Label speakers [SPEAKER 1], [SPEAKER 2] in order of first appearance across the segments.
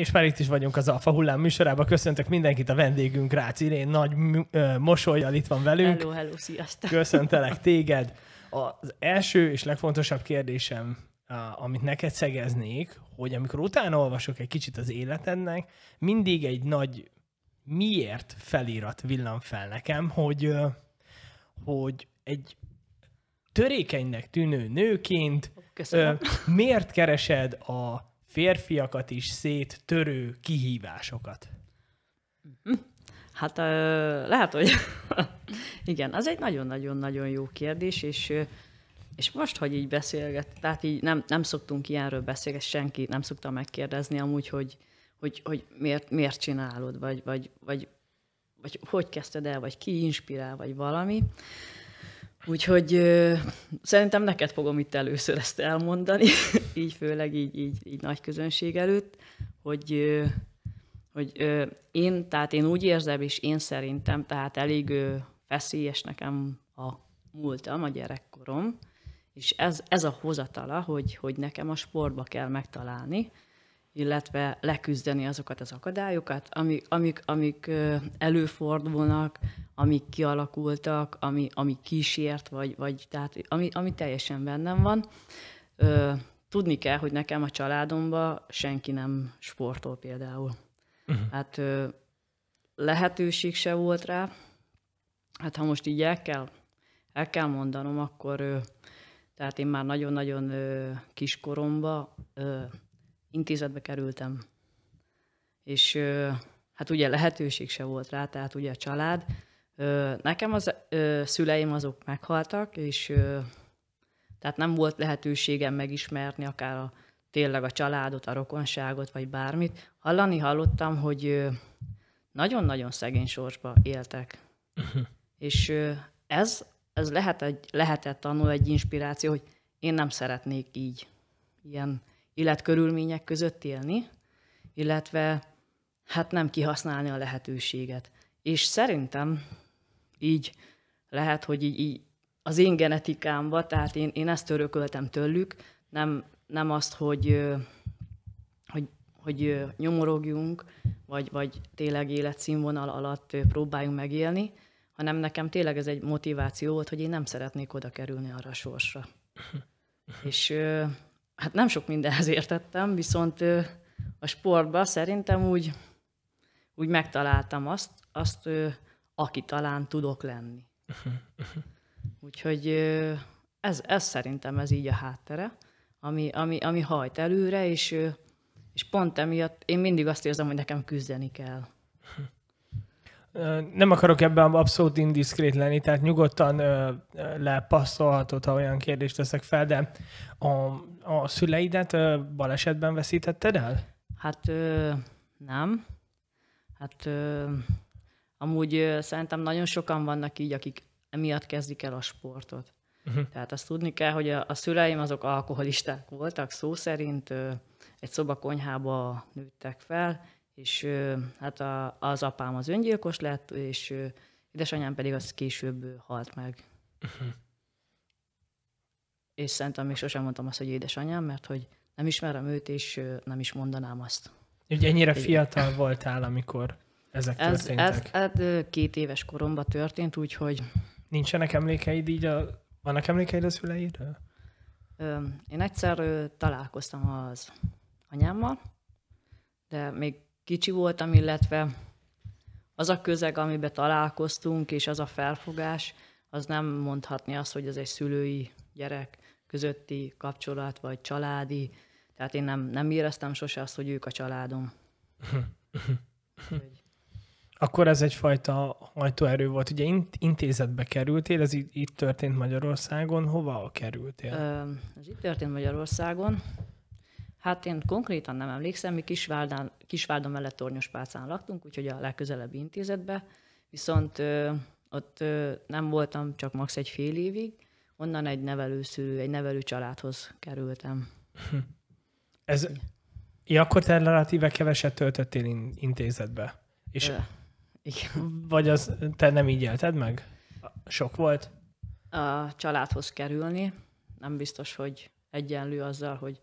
[SPEAKER 1] És már itt is vagyunk az Alfa Hullám műsorában. Köszöntök mindenkit, a vendégünk Rácz Irén, nagy ö, mosolyjal itt van velünk. Hello,
[SPEAKER 2] hello, sziasztok. Köszöntelek
[SPEAKER 1] téged. Az első és legfontosabb kérdésem, amit neked szegeznék, hogy amikor utána olvasok egy kicsit az életednek, mindig egy nagy miért felirat villan fel nekem, hogy, hogy egy törékenynek tűnő nőként Köszönöm. miért keresed a férfiakat is széttörő kihívásokat?
[SPEAKER 2] Hm. Hát lehet, hogy igen, az egy nagyon-nagyon-nagyon jó kérdés, és és most, hogy így beszélget, tehát így nem, nem szoktunk ilyenről beszélgetni, senki nem szokta megkérdezni amúgy, hogy, hogy, hogy miért, miért csinálod, vagy, vagy, vagy, vagy hogy kezdted el, vagy ki inspirál, vagy valami. Úgyhogy ö, szerintem neked fogom itt először ezt elmondani, így főleg így, így, így nagy közönség előtt, hogy, ö, hogy ö, én, tehát én úgy érzem, és én szerintem, tehát elég ö, feszélyes nekem a múltam, a gyerekkorom, és ez, ez a hozatala, hogy, hogy nekem a sportba kell megtalálni, illetve leküzdeni azokat az akadályokat, amik, amik, amik előfordulnak, amik kialakultak, ami, ami kísért, vagy, vagy tehát ami, ami teljesen bennem van. Tudni kell, hogy nekem a családomban senki nem sportol például. Uh-huh. Hát lehetőség se volt rá. Hát ha most így el kell, el kell mondanom, akkor tehát én már nagyon-nagyon kiskoromban intézetbe kerültem, és hát ugye lehetőség se volt rá, tehát ugye a család. Nekem az szüleim azok meghaltak, és tehát nem volt lehetőségem megismerni akár a, tényleg a családot, a rokonságot, vagy bármit. Hallani hallottam, hogy nagyon-nagyon szegény sorsba éltek. Uh-huh. És ez, ez lehet egy, lehetett annól egy inspiráció, hogy én nem szeretnék így, ilyen életkörülmények között élni, illetve hát nem kihasználni a lehetőséget. És szerintem így lehet, hogy így, így az én genetikámba, tehát én, én ezt örököltem tőlük, nem, nem azt, hogy, hogy, hogy nyomorogjunk, vagy, vagy tényleg életszínvonal alatt próbáljunk megélni, hanem nekem tényleg ez egy motiváció volt, hogy én nem szeretnék oda kerülni arra a sorsra. És hát nem sok mindenhez értettem, viszont a sportban szerintem úgy, úgy megtaláltam azt, azt aki talán tudok lenni. Úgyhogy ez, ez szerintem ez így a háttere, ami, ami, ami hajt előre, és, és pont emiatt én mindig azt érzem, hogy nekem küzdeni kell.
[SPEAKER 1] Nem akarok ebben abszolút indiszkrét lenni, tehát nyugodtan lepasszolhatod, ha olyan kérdést teszek fel, de
[SPEAKER 2] a, a szüleidet balesetben veszítetted el? Hát ö, nem. Hát ö, amúgy ö, szerintem nagyon sokan vannak így, akik emiatt kezdik el a sportot. Uh-huh. Tehát azt tudni kell, hogy a, a szüleim azok alkoholisták voltak, szó szerint ö, egy szobakonyhába nőttek fel, és hát a, az apám az öngyilkos lett, és édesanyám pedig az később halt meg. Uh-huh. És szerintem még sosem mondtam azt, hogy édesanyám, mert hogy nem ismerem őt, és nem is mondanám azt. Ugye ennyire Igen.
[SPEAKER 1] fiatal voltál, amikor ezek ez, történtek?
[SPEAKER 2] Ez, ez két éves koromban
[SPEAKER 1] történt, úgyhogy... Nincsenek emlékeid így a... Vannak emlékeid a szüleidről?
[SPEAKER 2] Én egyszer találkoztam az anyámmal, de még kicsi voltam, illetve az a közeg, amiben találkoztunk, és az a felfogás, az nem mondhatni azt, hogy ez egy szülői gyerek közötti kapcsolat, vagy családi. Tehát én nem, nem éreztem sose azt, hogy ők a családom.
[SPEAKER 1] Akkor ez egyfajta hajtóerő volt. Ugye intézetbe kerültél, ez itt történt Magyarországon. Hova kerültél?
[SPEAKER 2] Ez itt történt Magyarországon. Hát én konkrétan nem emlékszem, mi Kisvárdán, Kisvárdon mellett Tornyospálcán laktunk, úgyhogy a legközelebbi intézetbe, viszont ö, ott ö, nem voltam csak max. egy fél évig, onnan egy nevelőszülő, egy nevelő családhoz kerültem.
[SPEAKER 1] Ez, ja, akkor te relatíve keveset töltöttél in, intézetbe. És, ö, igen. Vagy az, te nem így élted meg? Sok volt?
[SPEAKER 2] A családhoz kerülni, nem biztos, hogy egyenlő azzal, hogy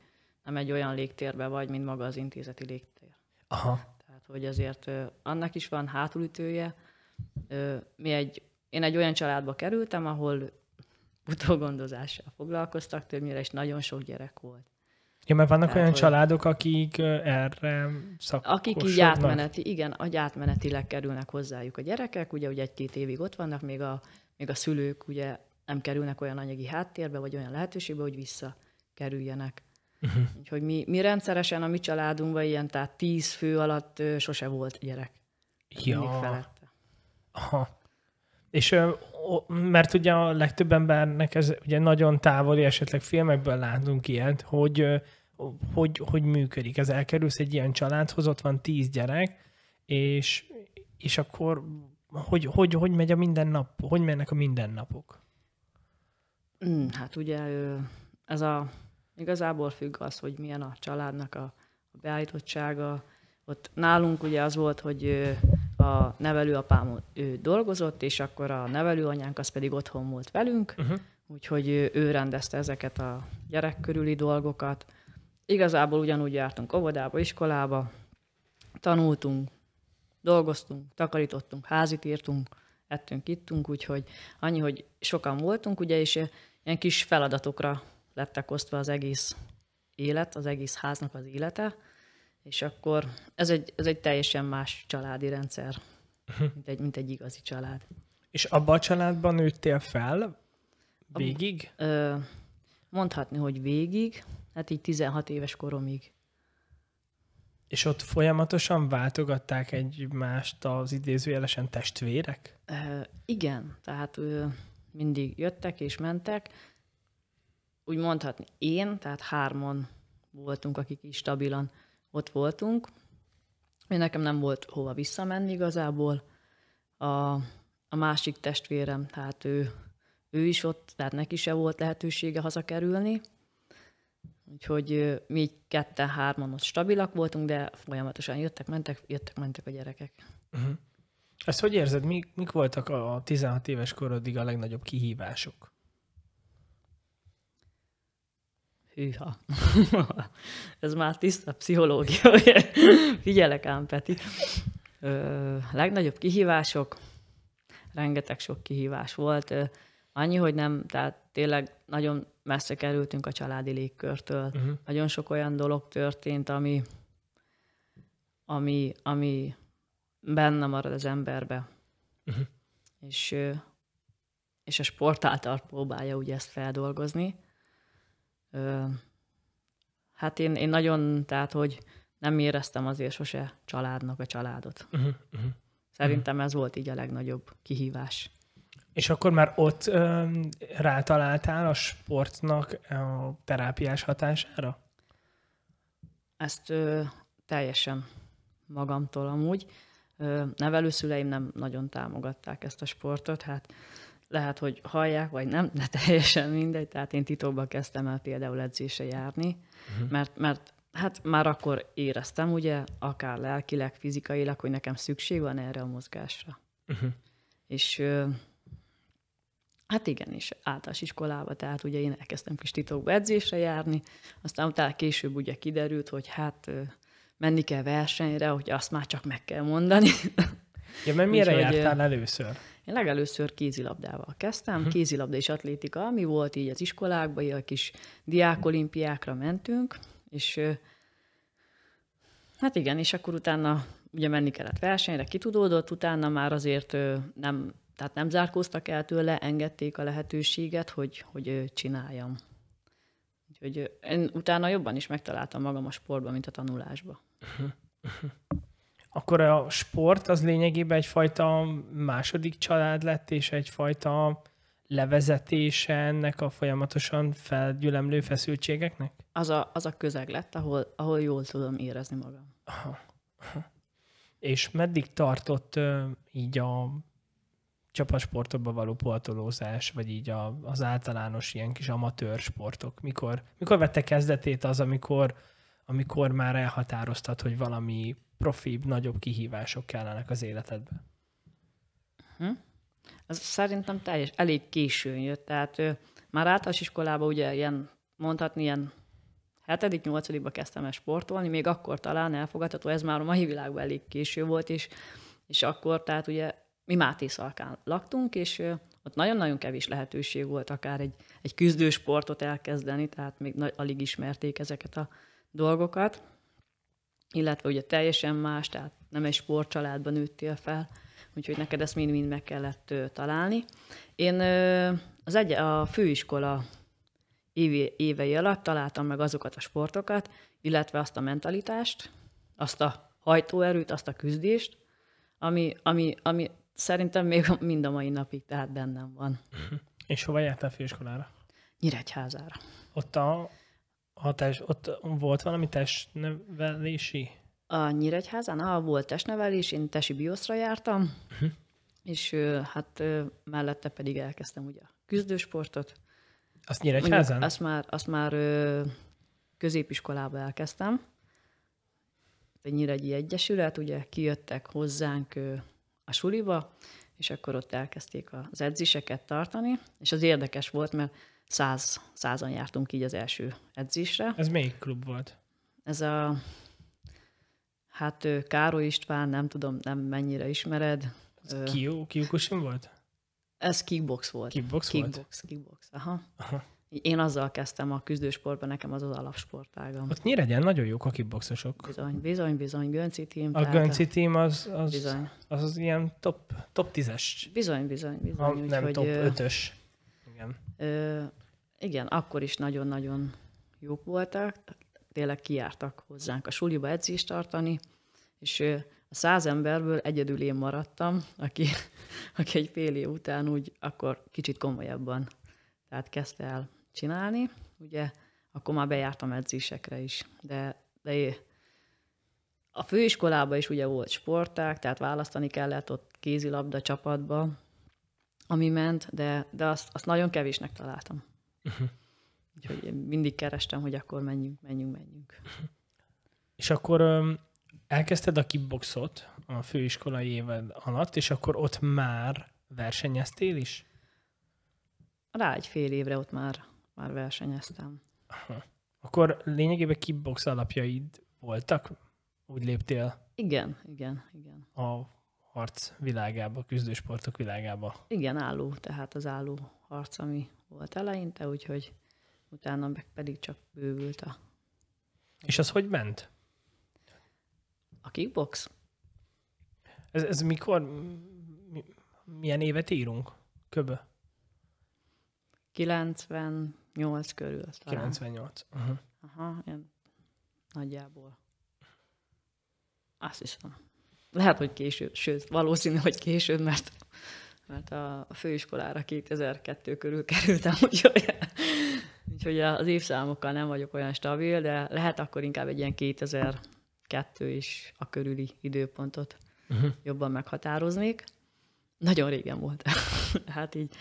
[SPEAKER 2] nem egy olyan légtérbe vagy, mint maga az intézeti légtér. Aha. Tehát, hogy azért annak is van hátulütője. Mi egy, én egy olyan családba kerültem, ahol utógondozással foglalkoztak, többnyire is nagyon sok gyerek volt.
[SPEAKER 1] Ja, mert vannak Tehát, olyan hogy... családok, akik erre szakosodnak.
[SPEAKER 2] Akik így átmeneti, igen, agy átmenetileg kerülnek hozzájuk a gyerekek, ugye, ugye egy-két évig ott vannak, még a, még a szülők ugye nem kerülnek olyan anyagi háttérbe, vagy olyan lehetőségbe, hogy visszakerüljenek Uh-huh. Úgyhogy mi, mi rendszeresen a mi családunkban ilyen, tehát tíz fő alatt ö, sose volt gyerek. Ja. Mindig
[SPEAKER 1] felette. Aha. És ö, mert ugye a legtöbb embernek ez ugye nagyon távoli, esetleg filmekből látunk ilyet, hogy ö, hogy, hogy működik. Ez elkerülsz egy ilyen családhoz, ott van tíz gyerek, és, és akkor hogy, hogy, hogy megy a mindennap, hogy mennek a mindennapok?
[SPEAKER 2] Mm, hát ugye ez a Igazából függ az, hogy milyen a családnak a, beállítottsága. Ott nálunk ugye az volt, hogy a nevelőapám ő dolgozott, és akkor a nevelőanyánk az pedig otthon volt velünk, uh-huh. úgyhogy ő rendezte ezeket a gyerek körüli dolgokat. Igazából ugyanúgy jártunk óvodába, iskolába, tanultunk, dolgoztunk, takarítottunk, házit írtunk, ettünk, ittunk, úgyhogy annyi, hogy sokan voltunk, ugye, és ilyen kis feladatokra lettek osztva az egész élet, az egész háznak az élete, és akkor ez egy, ez egy teljesen más családi rendszer, mhm. mint, egy, mint egy igazi család.
[SPEAKER 1] És abban a családban nőttél fel?
[SPEAKER 2] Végig? A, ö, mondhatni, hogy végig, hát így 16 éves koromig.
[SPEAKER 1] És ott folyamatosan váltogatták egymást az idézőjelesen testvérek?
[SPEAKER 2] Ö, igen, tehát ö, mindig jöttek és mentek, úgy mondhatni én, tehát hárman voltunk, akik is stabilan ott voltunk. Én nekem nem volt hova visszamenni igazából. A, a másik testvérem, tehát ő, ő is ott, tehát neki se volt lehetősége hazakerülni. Úgyhogy mi ketten, hárman ott stabilak voltunk, de folyamatosan jöttek, mentek, jöttek, mentek a gyerekek.
[SPEAKER 1] Uh-huh. Ezt hogy érzed, mik, mik voltak a 16 éves korodig a legnagyobb kihívások?
[SPEAKER 2] Hűha. Ez már tiszta pszichológia. Figyelek ám, Peti. Ö, legnagyobb kihívások, rengeteg sok kihívás volt. Ö, annyi, hogy nem, tehát tényleg nagyon messze kerültünk a családi légkörtől. Uh-huh. Nagyon sok olyan dolog történt, ami, ami, ami benne marad az emberbe. Uh-huh. És, és a sport által próbálja ugye ezt feldolgozni ö, hát én, én nagyon, tehát, hogy nem éreztem azért sose családnak a családot. Uh-huh, uh-huh. Szerintem ez volt így a legnagyobb kihívás.
[SPEAKER 1] És akkor már ott ö, rátaláltál a sportnak a terápiás hatására?
[SPEAKER 2] Ezt ö, teljesen magamtól amúgy. nevelőszüleim nem nagyon támogatták ezt a sportot, hát lehet, hogy hallják, vagy nem, de teljesen mindegy. Tehát én titokba kezdtem el például edzése járni, uh-huh. mert, mert hát már akkor éreztem, ugye, akár lelkileg, fizikailag, hogy nekem szükség van erre a mozgásra. Uh-huh. És hát igen, és általános iskolába, tehát ugye én elkezdtem kis titokba edzésre járni, aztán utána később ugye kiderült, hogy hát menni kell versenyre, hogy azt már csak meg kell mondani. Ja, mert mire Úgy, jártál hogy, először? Én legelőször kézilabdával kezdtem, uh-huh. kézilabda és atlétika, ami volt így az iskolákban, a kis diákolimpiákra mentünk, és hát igen, és akkor utána ugye menni kellett versenyre, kitudódott, utána már azért nem, tehát nem zárkóztak el tőle, engedték a lehetőséget, hogy, hogy csináljam. Úgyhogy én utána jobban is megtaláltam magam a sportban, mint a tanulásban. Uh-huh. Mhm.
[SPEAKER 1] Mhm akkor a sport az lényegében egyfajta második család lett, és egyfajta levezetése ennek a folyamatosan felgyülemlő feszültségeknek?
[SPEAKER 2] Az a, az a közeg lett, ahol, ahol jól tudom érezni magam. Aha.
[SPEAKER 1] És meddig tartott így a csapasportokba való poltolózás, vagy így a, az általános ilyen kis amatőr sportok? Mikor, mikor vette kezdetét az, amikor, amikor már elhatároztat, hogy valami profibb, nagyobb kihívások kellenek az életedbe?
[SPEAKER 2] Hm, Ez szerintem teljes, elég későn jött. Tehát ő, már általános iskolában ugye ilyen, mondhatni ilyen 7 8 kezdtem el sportolni, még akkor talán elfogadható, ez már a mai világban elég késő volt, és, és akkor tehát ugye mi Máté Szalkán laktunk, és ott nagyon-nagyon kevés lehetőség volt akár egy, egy küzdősportot elkezdeni, tehát még nagy, alig ismerték ezeket a dolgokat illetve ugye teljesen más, tehát nem egy sportcsaládban nőttél fel, úgyhogy neked ezt mind-mind meg kellett ö, találni. Én ö, az egy, a főiskola évi, évei alatt találtam meg azokat a sportokat, illetve azt a mentalitást, azt a hajtóerőt, azt a küzdést, ami, ami, ami szerintem még mind a mai napig tehát bennem van. Mhm. És hova jártál főiskolára? Nyíregyházára. Ott a
[SPEAKER 1] hatás, ott volt valami testnevelési?
[SPEAKER 2] A Nyíregyházán, a volt testnevelés, én tesi bioszra jártam, uh-huh. és hát mellette pedig elkezdtem ugye a küzdősportot. Azt Nyíregyházán? Azt már, azt már középiskolába elkezdtem. Egy Nyíregyi Egyesület, ugye kijöttek hozzánk a suliba, és akkor ott elkezdték az edzéseket tartani, és az érdekes volt, mert száz, százan jártunk így az első edzésre. Ez melyik klub volt? Ez a, hát Károly István, nem tudom, nem mennyire ismered. Ez Kiu Kiukosin volt? Ez kickbox volt. Kickbox, kickbox volt? Kickbox, kickbox, aha. aha. Én azzal kezdtem a küzdősportban, nekem az az alapsportágam.
[SPEAKER 1] Ott nyíregyen nagyon jók a kickboxosok. Bizony,
[SPEAKER 2] bizony, bizony, Gönci team. A Gönci team az, az, bizony. az, az ilyen top, top 10-es. Bizony, bizony, bizony. A, úgy, nem hogy, top 5-ös. Igen. Ö, igen, akkor is nagyon-nagyon jók voltak, tényleg kiártak hozzánk a suliba edzést tartani, és a száz emberből egyedül én maradtam, aki, aki egy fél év után úgy akkor kicsit komolyabban tehát kezdte el csinálni. Ugye akkor már bejártam edzésekre is, de, de én, a főiskolában is ugye volt sporták, tehát választani kellett ott kézilabda csapatba, ami ment, de, de azt, azt nagyon kevésnek találtam. Uh-huh. Úgyhogy én mindig kerestem, hogy akkor menjünk, menjünk, menjünk.
[SPEAKER 1] Uh-huh. És akkor um, elkezdted a kickboxot a főiskolai éved alatt, és akkor ott már versenyeztél
[SPEAKER 2] is? Rá egy fél évre ott már, már versenyeztem.
[SPEAKER 1] Aha. Akkor lényegében kickbox alapjaid voltak? Úgy léptél?
[SPEAKER 2] Igen, igen, igen.
[SPEAKER 1] A harc világába, küzdősportok világába.
[SPEAKER 2] Igen, álló, tehát az álló harc, ami volt eleinte, úgyhogy utána meg pedig csak bővült a...
[SPEAKER 1] És az hogy ment? A kickbox? Ez, ez mikor, milyen évet írunk? Köbö?
[SPEAKER 2] 98 körül. Talán. 98. Uh-huh. Aha, ilyen nagyjából. Azt hiszem lehet, hogy később, sőt, valószínű, hogy később, mert, mert a főiskolára 2002 körül kerültem, úgyhogy, úgyhogy az évszámokkal nem vagyok olyan stabil, de lehet akkor inkább egy ilyen 2002 is a körüli időpontot uh-huh. jobban meghatároznék. Nagyon régen volt. hát így,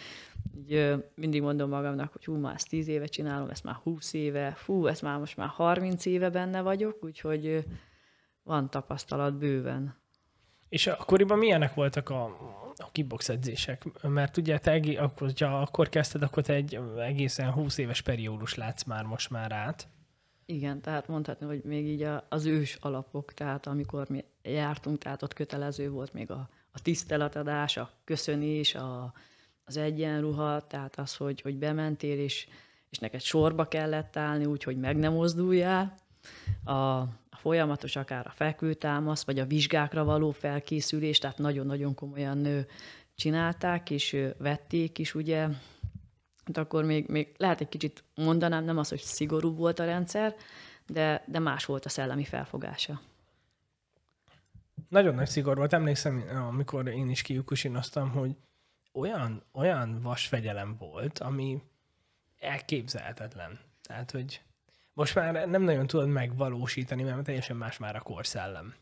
[SPEAKER 2] így mindig mondom magamnak, hogy hú, már ezt 10 éve csinálom, ezt már 20 éve, fú, ezt már most már 30 éve benne vagyok, úgyhogy van tapasztalat bőven.
[SPEAKER 1] És akkoriban milyenek voltak a, a kickbox edzések? Mert ugye te akkor, ha akkor kezdted, akkor te egy egészen 20 éves periódus látsz már most
[SPEAKER 2] már át. Igen, tehát mondhatni, hogy még így az ős alapok, tehát amikor mi jártunk, tehát ott kötelező volt még a, a tiszteletadás, a köszönés, a, az egyenruha, tehát az, hogy, hogy bementél, és, és neked sorba kellett állni, úgyhogy meg nem mozduljál, a, a folyamatos, akár a fekvőtámasz, vagy a vizsgákra való felkészülés, tehát nagyon-nagyon komolyan csinálták, és vették is, ugye, hát akkor még, még lehet egy kicsit mondanám, nem az, hogy szigorú volt a rendszer, de, de más volt a szellemi felfogása.
[SPEAKER 1] Nagyon nagy szigor volt. Emlékszem, amikor én is kiukusinoztam, hogy olyan, olyan vas fegyelem volt, ami elképzelhetetlen. Tehát, hogy most már nem nagyon tudod megvalósítani, mert teljesen más már a korszellem.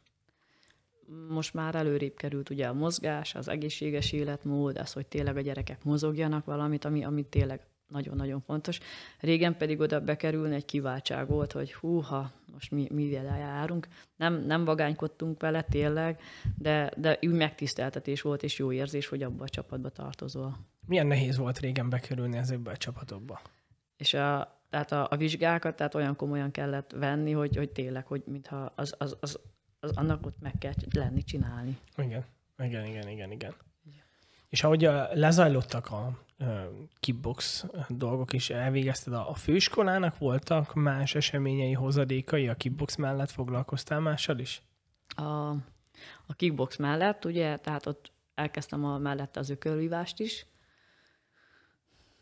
[SPEAKER 2] Most már előrébb került ugye a mozgás, az egészséges életmód, az, hogy tényleg a gyerekek mozogjanak valamit, ami, ami tényleg nagyon-nagyon fontos. Régen pedig oda bekerülni egy kiváltság volt, hogy húha, most mi, mivel járunk. Nem, nem vagánykodtunk vele tényleg, de, de úgy megtiszteltetés volt, és jó érzés, hogy abba a csapatba tartozol.
[SPEAKER 1] Milyen nehéz volt régen bekerülni ezekbe a csapatokba?
[SPEAKER 2] És a, tehát a, a vizsgákat, tehát olyan komolyan kellett venni, hogy, hogy tényleg, hogy mintha az, az, az, az annak ott meg kell lenni, csinálni. Igen,
[SPEAKER 1] igen, igen, igen, igen. Ja. És ahogy lezajlottak a kickbox dolgok is elvégezted, a, a főiskolának voltak más eseményei, hozadékai, a kickbox mellett foglalkoztál mással is?
[SPEAKER 2] A, a kickbox mellett, ugye, tehát ott elkezdtem a, mellette az ökölvívást is,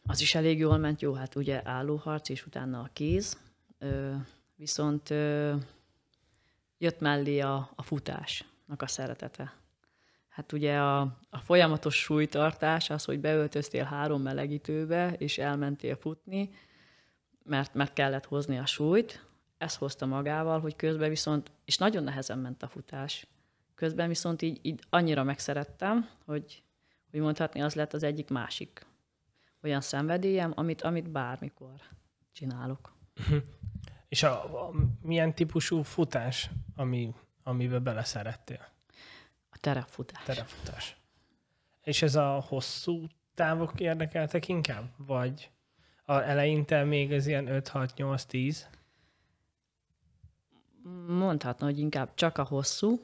[SPEAKER 2] az is elég jól ment, jó, hát ugye állóharc, és utána a kéz, ö, viszont ö, jött mellé a, a futásnak a szeretete. Hát ugye a, a folyamatos súlytartás, az, hogy beöltöztél három melegítőbe, és elmentél futni, mert, mert kellett hozni a súlyt, ez hozta magával, hogy közben viszont, és nagyon nehezen ment a futás, közben viszont így, így annyira megszerettem, hogy, hogy mondhatni, az lett az egyik másik olyan szenvedélyem, amit, amit bármikor csinálok.
[SPEAKER 1] És a, a, milyen típusú futás, ami, amiben beleszerettél? A terepfutás. Terepfutás. És ez a hosszú távok érdekeltek inkább? Vagy a eleinte még ez ilyen 5-6-8-10?
[SPEAKER 2] Mondhatna, hogy inkább csak a hosszú.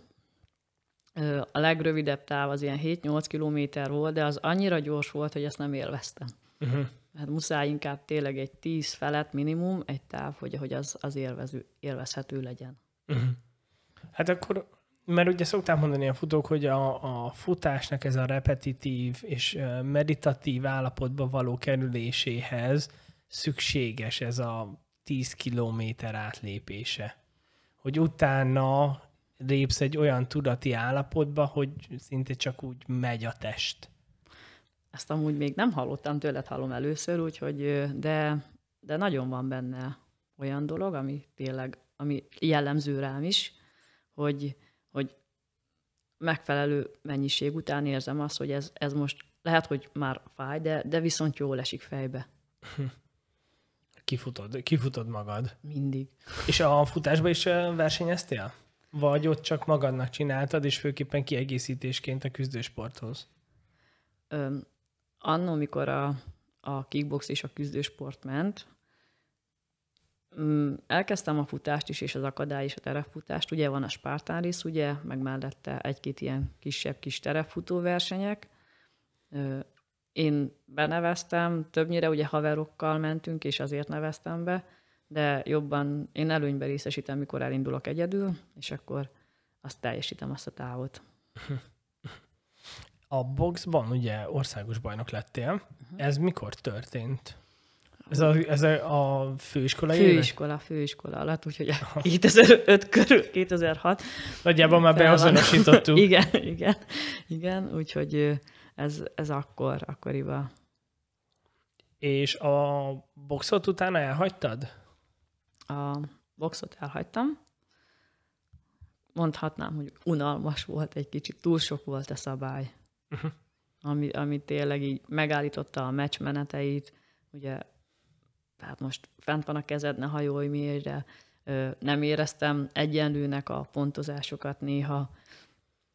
[SPEAKER 2] A legrövidebb táv az ilyen 7-8 kilométer volt, de az annyira gyors volt, hogy ezt nem élveztem. Uh-huh. Hát muszáj inkább tényleg egy tíz felett minimum egy táv, hogy, hogy az, az élvező, élvezhető legyen. Uh-huh. Hát akkor,
[SPEAKER 1] mert ugye szokták mondani a futók, hogy a, a futásnak ez a repetitív és meditatív állapotba való kerüléséhez szükséges ez a 10 kilométer átlépése. Hogy utána lépsz egy olyan tudati állapotba, hogy szinte csak úgy megy a test.
[SPEAKER 2] Ezt amúgy még nem hallottam, tőled hallom először, úgyhogy, de, de nagyon van benne olyan dolog, ami tényleg, ami jellemző rám is, hogy, hogy megfelelő mennyiség után érzem azt, hogy ez, ez most lehet, hogy már fáj, de, de viszont jól esik fejbe.
[SPEAKER 1] Kifutod, kifutod magad. Mindig. És a futásban is versenyeztél? Vagy ott csak magadnak csináltad, és főképpen kiegészítésként a küzdősporthoz?
[SPEAKER 2] annó, mikor a, a kickbox és a küzdősport ment, mm, elkezdtem a futást is, és az akadály és a terepfutást. Ugye van a Spartan rész, ugye, meg mellette egy-két ilyen kisebb kis terepfutó versenyek. Én beneveztem, többnyire ugye haverokkal mentünk, és azért neveztem be, de jobban én előnybe részesítem, mikor elindulok egyedül, és akkor azt teljesítem azt a távot.
[SPEAKER 1] A boxban ugye országos bajnok lettél. Uh-huh. Ez mikor történt? Ez a, ez a, főiskola Főiskola,
[SPEAKER 2] évek? főiskola alatt, úgyhogy 2005 körül, 2006. Nagyjából már beazonosítottuk. igen, igen, igen, úgyhogy ez, ez akkor, akkoriban. És a boxot utána elhagytad? A boxot elhagytam. Mondhatnám, hogy unalmas volt egy kicsit, túl sok volt a szabály uh-huh. ami, ami tényleg így megállította a meccs meneteit, ugye, hát most fent van a kezed, ne hajolj mélyre, nem éreztem egyenlőnek a pontozásokat néha.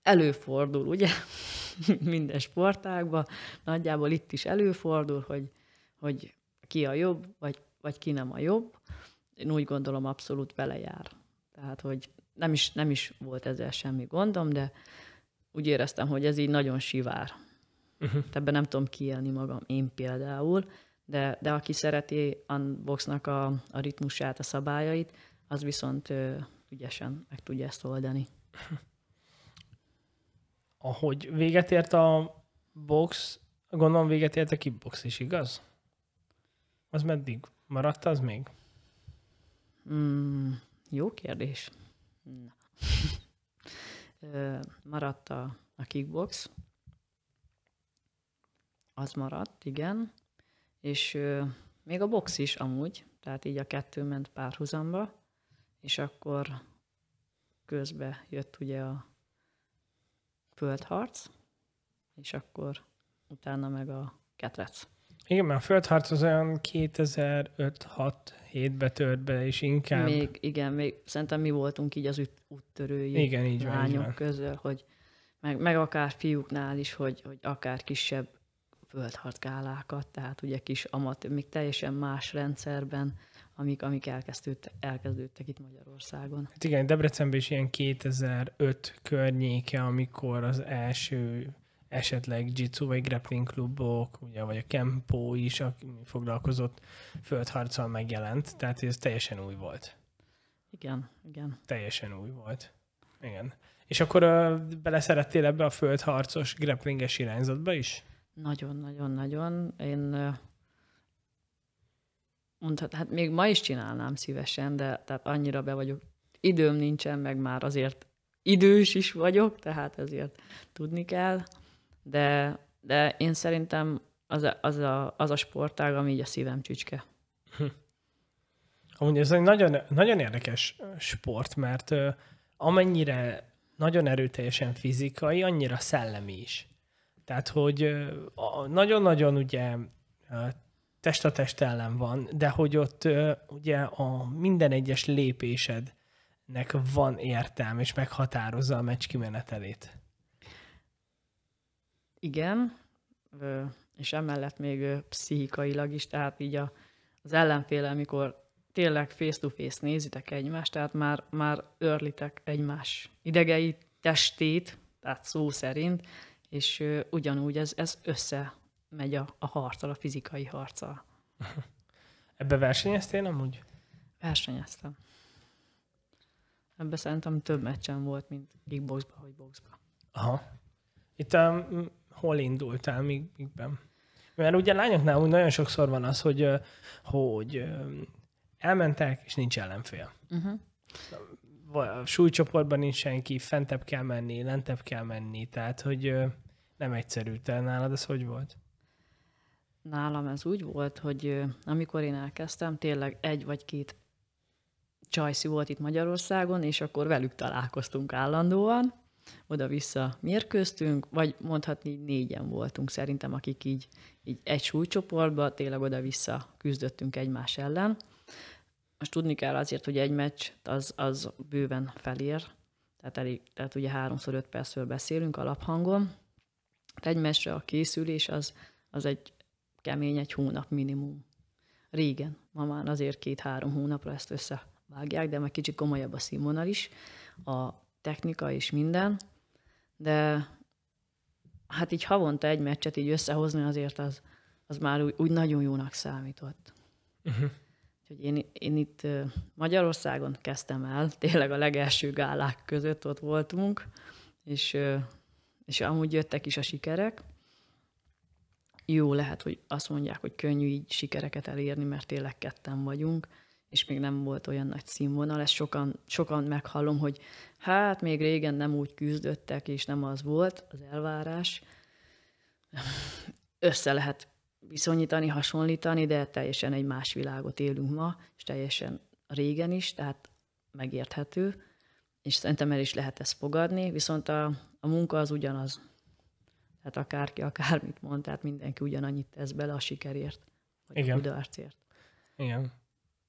[SPEAKER 2] Előfordul, ugye, minden sportágban, nagyjából itt is előfordul, hogy, hogy ki a jobb, vagy, vagy ki nem a jobb. Én úgy gondolom, abszolút belejár. Tehát, hogy nem is, nem is volt ezzel semmi gondom, de úgy éreztem, hogy ez így nagyon sivár. Uh-huh. Ebben nem tudom kiélni magam, én például, de, de aki szereti unboxnak a, a ritmusát, a szabályait, az viszont ö, ügyesen meg tudja ezt oldani. Ahogy véget ért a box, gondolom véget
[SPEAKER 1] ért a kickbox is, igaz? Az meddig maradt az még?
[SPEAKER 2] Mm, jó kérdés. Na. maradt a, a kickbox, az maradt, igen, és még a box is amúgy, tehát így a kettő ment párhuzamba, és akkor közbe jött ugye a földharc, és akkor utána meg a ketrec.
[SPEAKER 1] Igen, mert a földharc az olyan 2005 6 7 be tört be, és inkább... Még,
[SPEAKER 2] igen, még szerintem mi voltunk így az úttörői igen, így lányok így van. közül, hogy meg, meg akár fiúknál is, hogy, hogy akár kisebb földharcgálákat, tehát ugye kis amatőr, még teljesen más rendszerben, amik, amik elkezdődtek, elkezdődtek itt Magyarországon.
[SPEAKER 1] Hát igen, Debrecenben is ilyen 2005 környéke, amikor az első esetleg jitsu vagy grappling klubok, ugye, vagy a Kempó is, aki foglalkozott földharccal megjelent, tehát ez teljesen új volt. Igen, igen. Teljesen új volt. Igen. És akkor
[SPEAKER 2] uh, beleszerettél ebbe a földharcos grapplinges irányzatba is? Nagyon, nagyon, nagyon. Én uh, mondhat, hát még ma is csinálnám szívesen, de tehát annyira be vagyok. Időm nincsen, meg már azért idős is vagyok, tehát ezért tudni kell de, de én szerintem az a, az, a, az a sportág, ami így a szívem csücske.
[SPEAKER 1] Amúgy ez egy nagyon, nagyon érdekes sport, mert amennyire nagyon erőteljesen fizikai, annyira szellemi is. Tehát, hogy nagyon-nagyon ugye test a test ellen van, de hogy ott ugye a minden egyes lépésednek van értelme, és meghatározza a meccs kimenetelét
[SPEAKER 2] igen, és emellett még pszichikailag is, tehát így a, az ellenféle, amikor tényleg face-to-face nézitek egymást, tehát már, már örlitek egymás idegei testét, tehát szó szerint, és ugyanúgy ez, ez össze megy a, a harccal, a fizikai harccal.
[SPEAKER 1] Ebbe versenyeztél
[SPEAKER 2] amúgy? Versenyeztem. Ebbe szerintem több meccsen volt, mint kickboxba, vagy boxba.
[SPEAKER 1] Aha. Itt um, hol indultál, míg, mikben? Mert ugye lányoknál úgy nagyon sokszor van az, hogy, hogy elmentek, és nincs ellenfél. Uh-huh. A súlycsoportban nincs senki, fentebb kell menni, lentebb kell menni, tehát hogy nem egyszerű. Te nálad ez hogy volt?
[SPEAKER 2] Nálam ez úgy volt, hogy amikor én elkezdtem, tényleg egy vagy két csajszi volt itt Magyarországon, és akkor velük találkoztunk állandóan, oda-vissza mérkőztünk, vagy mondhatni négyen voltunk szerintem, akik így, így egy súlycsoportban tényleg oda-vissza küzdöttünk egymás ellen. Most tudni kell azért, hogy egy meccs az, az bőven felér, tehát, elég, tehát ugye háromszor öt percről beszélünk alaphangon. laphangon. egy meccsre a készülés az, az egy kemény egy hónap minimum. Régen, ma már azért két-három hónapra ezt összevágják, de meg kicsit komolyabb a színvonal is. A, technika és minden, de hát így havonta egy meccset így összehozni azért az, az már úgy, úgy nagyon jónak számított. Uh-huh. Úgyhogy én, én itt Magyarországon kezdtem el, tényleg a legelső gálák között ott voltunk, és, és amúgy jöttek is a sikerek. Jó lehet, hogy azt mondják, hogy könnyű így sikereket elérni, mert tényleg ketten vagyunk, és még nem volt olyan nagy színvonal. Ezt sokan, sokan meghallom, hogy hát még régen nem úgy küzdöttek, és nem az volt az elvárás. Össze lehet viszonyítani, hasonlítani, de teljesen egy más világot élünk ma, és teljesen régen is, tehát megérthető, és szerintem el is lehet ezt fogadni, viszont a, a munka az ugyanaz. Tehát akárki akármit mond, tehát mindenki ugyanannyit tesz bele a sikerért, vagy Igen. a kudarcért.
[SPEAKER 1] Igen.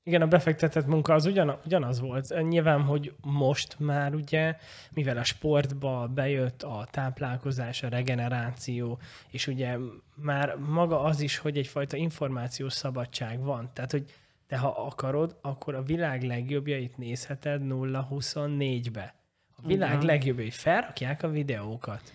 [SPEAKER 1] Igen, a befektetett munka az ugyan, ugyanaz volt. Nyilván, hogy most már ugye, mivel a sportba bejött a táplálkozás, a regeneráció, és ugye már maga az is, hogy egyfajta információs szabadság van. Tehát, hogy te ha akarod, akkor a világ legjobbjait nézheted 0-24-be. A világ ja. legjobbjai felrakják a videókat.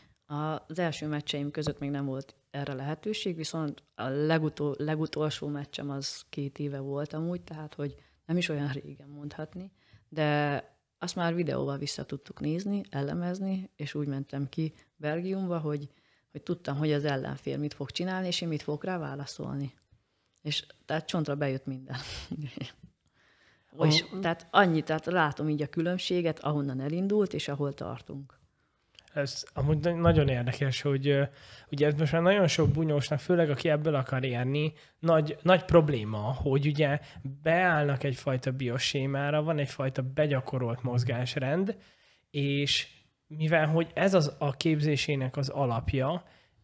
[SPEAKER 2] Az első meccseim között még nem volt erre lehetőség, viszont a legutol, legutolsó meccsem az két éve volt amúgy, tehát hogy nem is olyan régen mondhatni, de azt már videóval vissza tudtuk nézni, elemezni, és úgy mentem ki Belgiumba, hogy, hogy tudtam, hogy az ellenfél mit fog csinálni, és én mit fogok rá válaszolni. És tehát csontra bejött minden. és, tehát annyi, tehát látom így a különbséget, ahonnan elindult, és ahol tartunk.
[SPEAKER 1] Ez amúgy nagyon érdekes, hogy ugye ez most már nagyon sok bunyósnak, főleg aki ebből akar érni, nagy, nagy probléma, hogy ugye beállnak egyfajta biosémára, van egyfajta begyakorolt mozgásrend, és mivel hogy ez az a képzésének az alapja,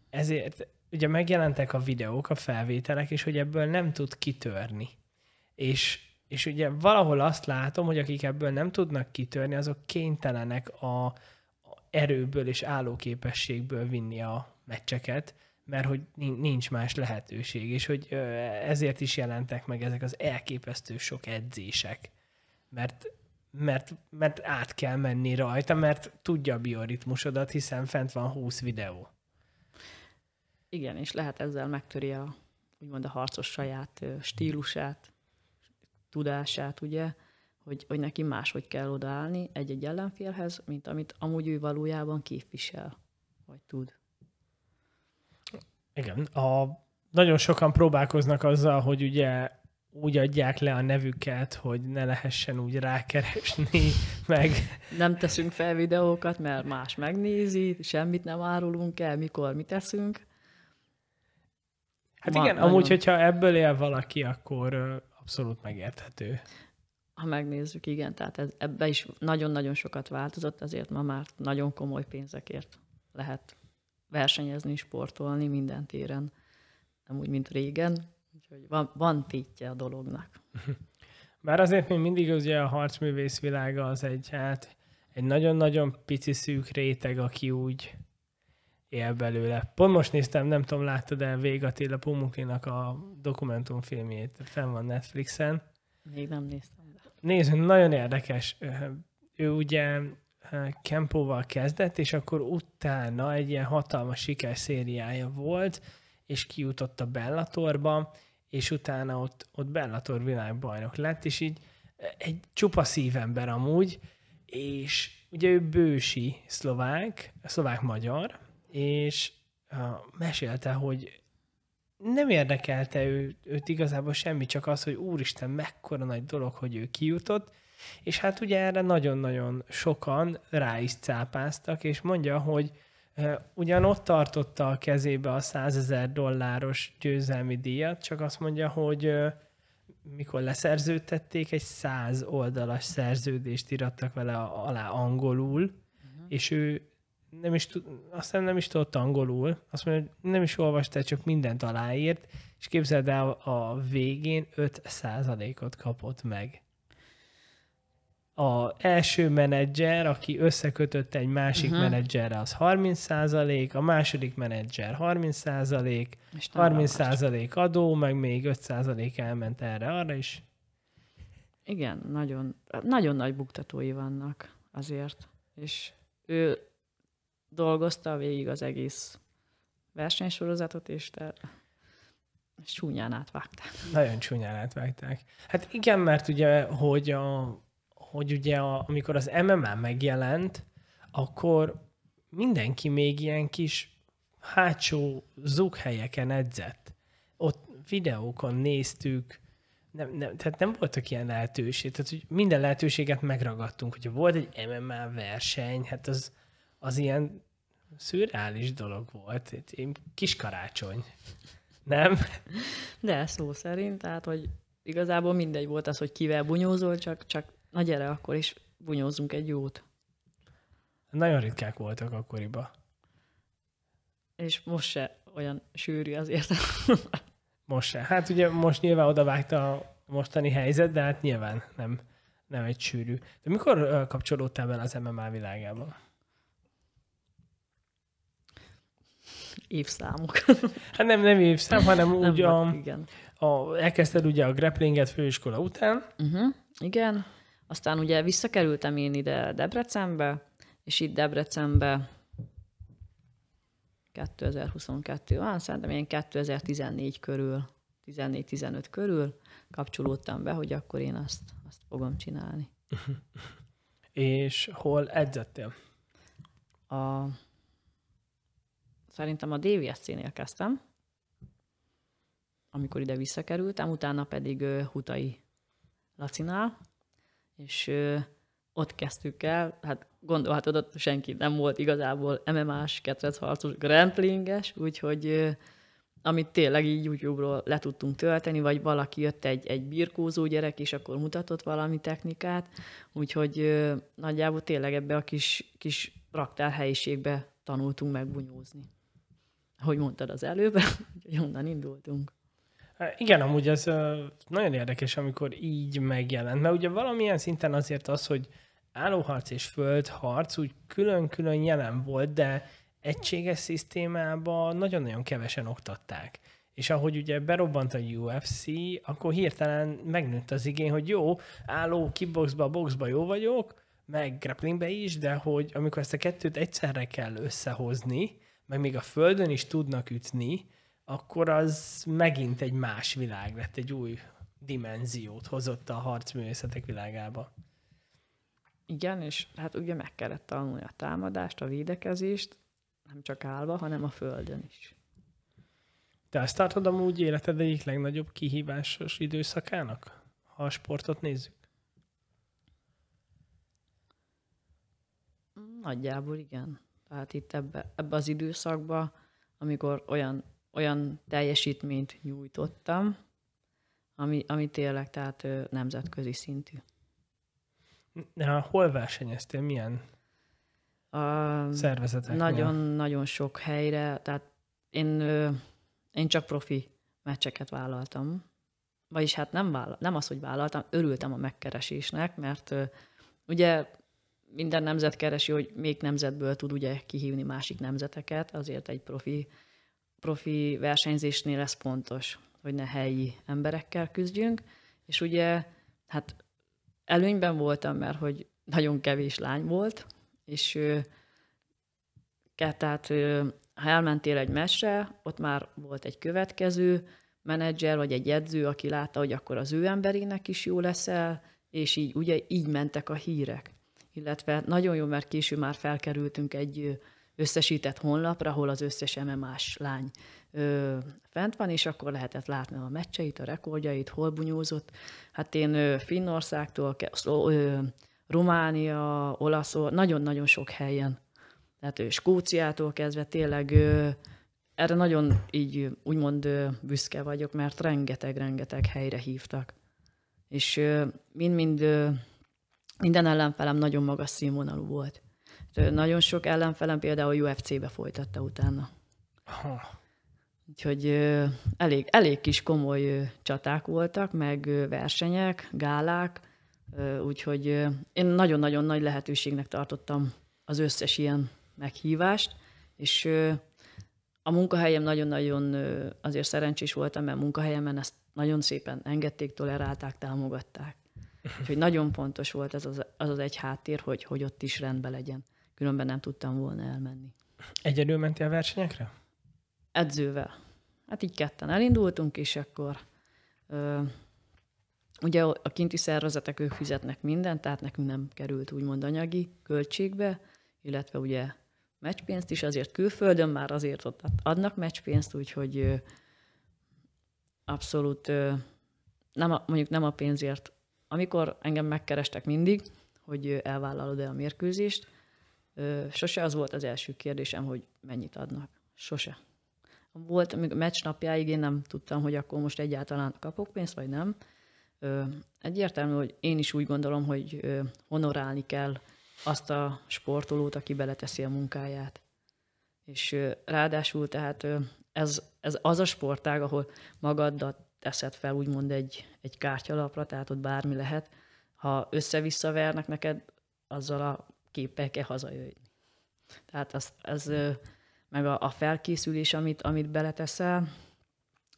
[SPEAKER 1] ezért ugye megjelentek a videók, a felvételek, és hogy ebből nem tud kitörni. És, és ugye valahol azt látom, hogy akik ebből nem tudnak kitörni, azok kénytelenek a, erőből és állóképességből vinni a meccseket, mert hogy nincs más lehetőség, és hogy ezért is jelentek meg ezek az elképesztő sok edzések, mert, mert, mert át kell menni rajta, mert tudja a bioritmusodat, hiszen fent van 20 videó.
[SPEAKER 2] Igen, és lehet ezzel megtöri a, úgymond a harcos saját stílusát, tudását, ugye, hogy, hogy neki máshogy kell odaállni egy-egy ellenfélhez, mint amit amúgy ő valójában képvisel, vagy tud.
[SPEAKER 1] Igen, a, nagyon sokan próbálkoznak azzal, hogy ugye úgy adják le a nevüket, hogy ne
[SPEAKER 2] lehessen úgy rákeresni, meg... Nem teszünk fel videókat, mert más megnézi, semmit nem árulunk el, mikor mi teszünk.
[SPEAKER 1] Hát Ma, igen, nagyon... amúgy, hogyha ebből él valaki, akkor abszolút megérthető.
[SPEAKER 2] Ha megnézzük, igen, tehát ez, ebbe is nagyon-nagyon sokat változott, azért ma már nagyon komoly pénzekért lehet versenyezni, sportolni minden téren, nem úgy, mint régen. Úgyhogy van, van tétje a dolognak. Bár azért még mindig
[SPEAKER 1] ugye a harcművész világa az egy, hát egy nagyon-nagyon pici szűk réteg, aki úgy él belőle. Pont most néztem, nem tudom, láttad el Vég Attila Pumuklinak a dokumentumfilmjét, fenn van Netflixen.
[SPEAKER 2] Még nem néztem.
[SPEAKER 1] Nézd, nagyon érdekes. Ő ugye Kempóval kezdett, és akkor utána egy ilyen hatalmas sikerszériája volt, és kijutott a Bellatorba, és utána ott, ott Bellator világbajnok lett, és így egy csupa szívember amúgy, és ugye ő bősi szlovák, szlovák-magyar, és mesélte, hogy nem érdekelte ő, őt igazából semmi, csak az, hogy úristen, mekkora nagy dolog, hogy ő kijutott, és hát ugye erre nagyon-nagyon sokan rá is cápáztak, és mondja, hogy ugyan ott tartotta a kezébe a 100 ezer dolláros győzelmi díjat, csak azt mondja, hogy mikor leszerződtették, egy száz oldalas szerződést irattak vele alá angolul, uh-huh. és ő nem is, aztán nem is tudott angolul, azt mondja, hogy nem is olvasta, csak mindent aláírt, és képzeld el, a végén 5%-ot kapott meg. A első menedzser, aki összekötött egy másik uh-huh. Mhm. menedzserre, az 30 százalék, a második menedzser 30 százalék, 30 százalék adó, meg még 5 elment erre, arra is.
[SPEAKER 2] Igen, nagyon, nagyon nagy buktatói vannak azért. És ő dolgozta végig az egész versenysorozatot, és te csúnyán átvágták.
[SPEAKER 1] Nagyon csúnyán átvágták. Hát igen, mert ugye, hogy, a, hogy ugye a, amikor az MMA megjelent, akkor mindenki még ilyen kis hátsó zughelyeken edzett. Ott videókon néztük, nem, nem, tehát nem voltak ilyen lehetőség. Tehát, hogy minden lehetőséget megragadtunk. Hogyha volt egy MMA verseny, hát az, az ilyen szürreális dolog volt. én Kis karácsony. Nem?
[SPEAKER 2] De szó szerint, tehát, hogy igazából mindegy volt az, hogy kivel bunyózol, csak, csak na gyere, akkor is bunyózunk egy jót.
[SPEAKER 1] Nagyon ritkák voltak akkoriba.
[SPEAKER 2] És most se olyan sűrű az értelem.
[SPEAKER 1] most se. Hát ugye most nyilván odavágta a mostani helyzet, de hát nyilván nem, nem egy sűrű. De mikor kapcsolódtál bele az MMA világába? évszámok. Hát nem, nem évszám, hanem nem úgy nem, a, igen. A, elkezdted ugye a grapplinget főiskola után.
[SPEAKER 2] Uh-huh, igen. Aztán ugye visszakerültem én ide Debrecenbe, és itt Debrecenbe 2022, van, szerintem ilyen 2014 körül, 14-15 körül kapcsolódtam be, hogy akkor én azt, azt fogom csinálni. és hol edzettél? A szerintem a DVSC-nél kezdtem, amikor ide visszakerültem, utána pedig Hutai Lacinál, és ott kezdtük el, hát gondolhatod, ott senki nem volt igazából MMA-s, ketrecharcos, grapplinges, úgyhogy amit tényleg így YouTube-ról le tudtunk tölteni, vagy valaki jött egy, egy birkózó gyerek, és akkor mutatott valami technikát, úgyhogy nagyjából tényleg ebbe a kis, kis raktárhelyiségbe tanultunk megbunyózni. Hogy mondtad az előbb, hogy onnan indultunk.
[SPEAKER 1] Hát igen, amúgy ez nagyon érdekes, amikor így megjelent, mert ugye valamilyen szinten azért az, hogy állóharc és földharc úgy külön-külön jelen volt, de egységes szisztémában nagyon-nagyon kevesen oktatták. És ahogy ugye berobbant a UFC, akkor hirtelen megnőtt az igény, hogy jó, álló, kickboxba, boxba jó vagyok, meg grapplingbe is, de hogy amikor ezt a kettőt egyszerre kell összehozni, meg még a Földön is tudnak ütni, akkor az megint egy más világ lett, egy új dimenziót hozott a harcművészetek világába.
[SPEAKER 2] Igen, és hát ugye meg kellett tanulni a támadást, a védekezést, nem csak állva, hanem a földön is. Te azt tartod amúgy
[SPEAKER 1] életed egyik legnagyobb kihívásos időszakának, ha a sportot nézzük?
[SPEAKER 2] Nagyjából igen hát itt ebbe, ebbe az időszakba, amikor olyan, olyan teljesítményt nyújtottam, ami, ami tényleg tehát nemzetközi szintű.
[SPEAKER 1] Na, hol versenyeztél? Milyen a, szervezeteknél?
[SPEAKER 2] Nagyon-nagyon sok helyre, tehát én, én csak profi meccseket vállaltam. Vagyis hát nem, vállal, nem az, hogy vállaltam, örültem a megkeresésnek, mert ugye minden nemzet keresi, hogy még nemzetből tud ugye kihívni másik nemzeteket, azért egy profi, profi versenyzésnél ez pontos, hogy ne helyi emberekkel küzdjünk, és ugye hát előnyben voltam, mert hogy nagyon kevés lány volt, és tehát ha elmentél egy meccsre, ott már volt egy következő menedzser, vagy egy edző, aki látta, hogy akkor az ő emberének is jó leszel, és így ugye így mentek a hírek illetve nagyon jó, mert később már felkerültünk egy összesített honlapra, ahol az összes MMA-s lány ö, fent van, és akkor lehetett látni a meccseit, a rekordjait, hol bunyózott. Hát én ö, Finnországtól, szó, ö, Románia, Olasz, nagyon-nagyon sok helyen. Tehát ő Skóciától kezdve tényleg ö, erre nagyon így úgymond ö, büszke vagyok, mert rengeteg-rengeteg helyre hívtak. És mind-mind minden ellenfelem nagyon magas színvonalú volt. Nagyon sok ellenfelem például UFC-be folytatta utána. Ha. Úgyhogy elég, elég kis komoly csaták voltak, meg versenyek, gálák, úgyhogy én nagyon-nagyon nagy lehetőségnek tartottam az összes ilyen meghívást, és a munkahelyem nagyon-nagyon azért szerencsés voltam, mert munkahelyemen ezt nagyon szépen engedték, tolerálták, támogatták. Úgyhogy nagyon fontos volt ez az, az, az egy háttér, hogy, hogy ott is rendben legyen. Különben nem tudtam volna elmenni.
[SPEAKER 1] Egyedül mentél versenyekre?
[SPEAKER 2] Edzővel. Hát így ketten elindultunk, és akkor ö, ugye a kinti szervezetek ők fizetnek mindent, tehát nekünk nem került úgymond anyagi költségbe, illetve ugye meccspénzt is, azért külföldön már azért ott adnak meccspénzt, úgyhogy ö, abszolút ö, nem a, mondjuk nem a pénzért amikor engem megkerestek mindig, hogy elvállalod-e a mérkőzést, sose az volt az első kérdésem, hogy mennyit adnak. Sose. Volt, még a meccs napjáig én nem tudtam, hogy akkor most egyáltalán kapok pénzt, vagy nem. Egyértelmű, hogy én is úgy gondolom, hogy honorálni kell azt a sportolót, aki beleteszi a munkáját. És ráadásul tehát ez, ez az a sportág, ahol magadat teszed fel úgymond egy, egy kártyalapra, tehát ott bármi lehet. Ha össze-vissza vernek neked, azzal a képpel kell hazajöjjni. Tehát az, ez, meg a, a felkészülés, amit, amit beleteszel,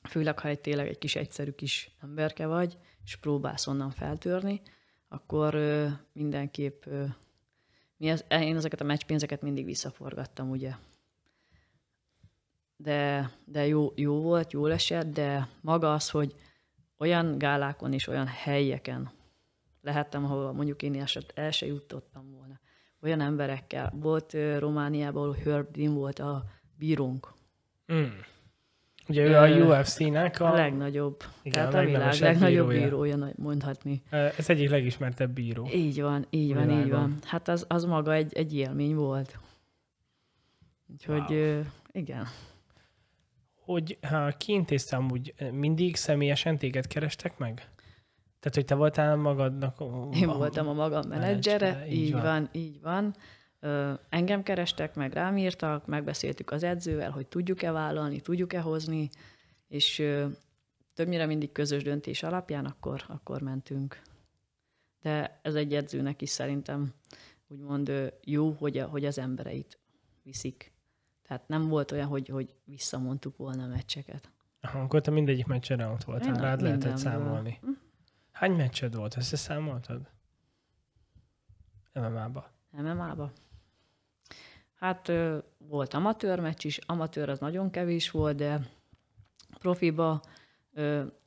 [SPEAKER 2] főleg ha egy tényleg egy kis egyszerű kis emberke vagy, és próbálsz onnan feltörni, akkor ö, mindenképp ö, mi az én ezeket a meccspénzeket mindig visszaforgattam, ugye, de, de jó, jó volt, jó esett, de maga az, hogy olyan gálákon és olyan helyeken lehettem, ahol mondjuk én eset el se jutottam volna. Olyan emberekkel. Volt Romániában, ahol Herb Dean volt a bírónk.
[SPEAKER 1] Mm. Ugye ő a UFC-nek a...
[SPEAKER 2] a legnagyobb. Igen, tehát a, a világ legnagyobb bírója, bírója mondhatni.
[SPEAKER 1] Ez egyik legismertebb bíró. Így van, így van, világon. így van.
[SPEAKER 2] Hát az, az maga egy, egy élmény volt. Úgyhogy wow. igen
[SPEAKER 1] hogy ha kiintéztem, hogy mindig személyesen téged kerestek meg? Tehát, hogy te voltál magadnak... Én a, voltam a magam menedzsere, menedzsere így, így van. van,
[SPEAKER 2] így van. Ö, engem kerestek, meg rám írtak, megbeszéltük az edzővel, hogy tudjuk-e vállalni, tudjuk-e hozni, és ö, többnyire mindig közös döntés alapján akkor, akkor mentünk. De ez egy edzőnek is szerintem úgymond jó, hogy, a, hogy az embereit viszik. Tehát nem volt olyan, hogy, hogy visszamondtuk volna a meccseket.
[SPEAKER 1] Aha, akkor te mindegyik meccsen ott voltál, Én rád lehetett minden számolni. Mhm. Hány meccsed volt? számoltad? MMA-ba.
[SPEAKER 2] MMA-ba. Hát volt amatőr meccs is, amatőr az nagyon kevés volt, de profiba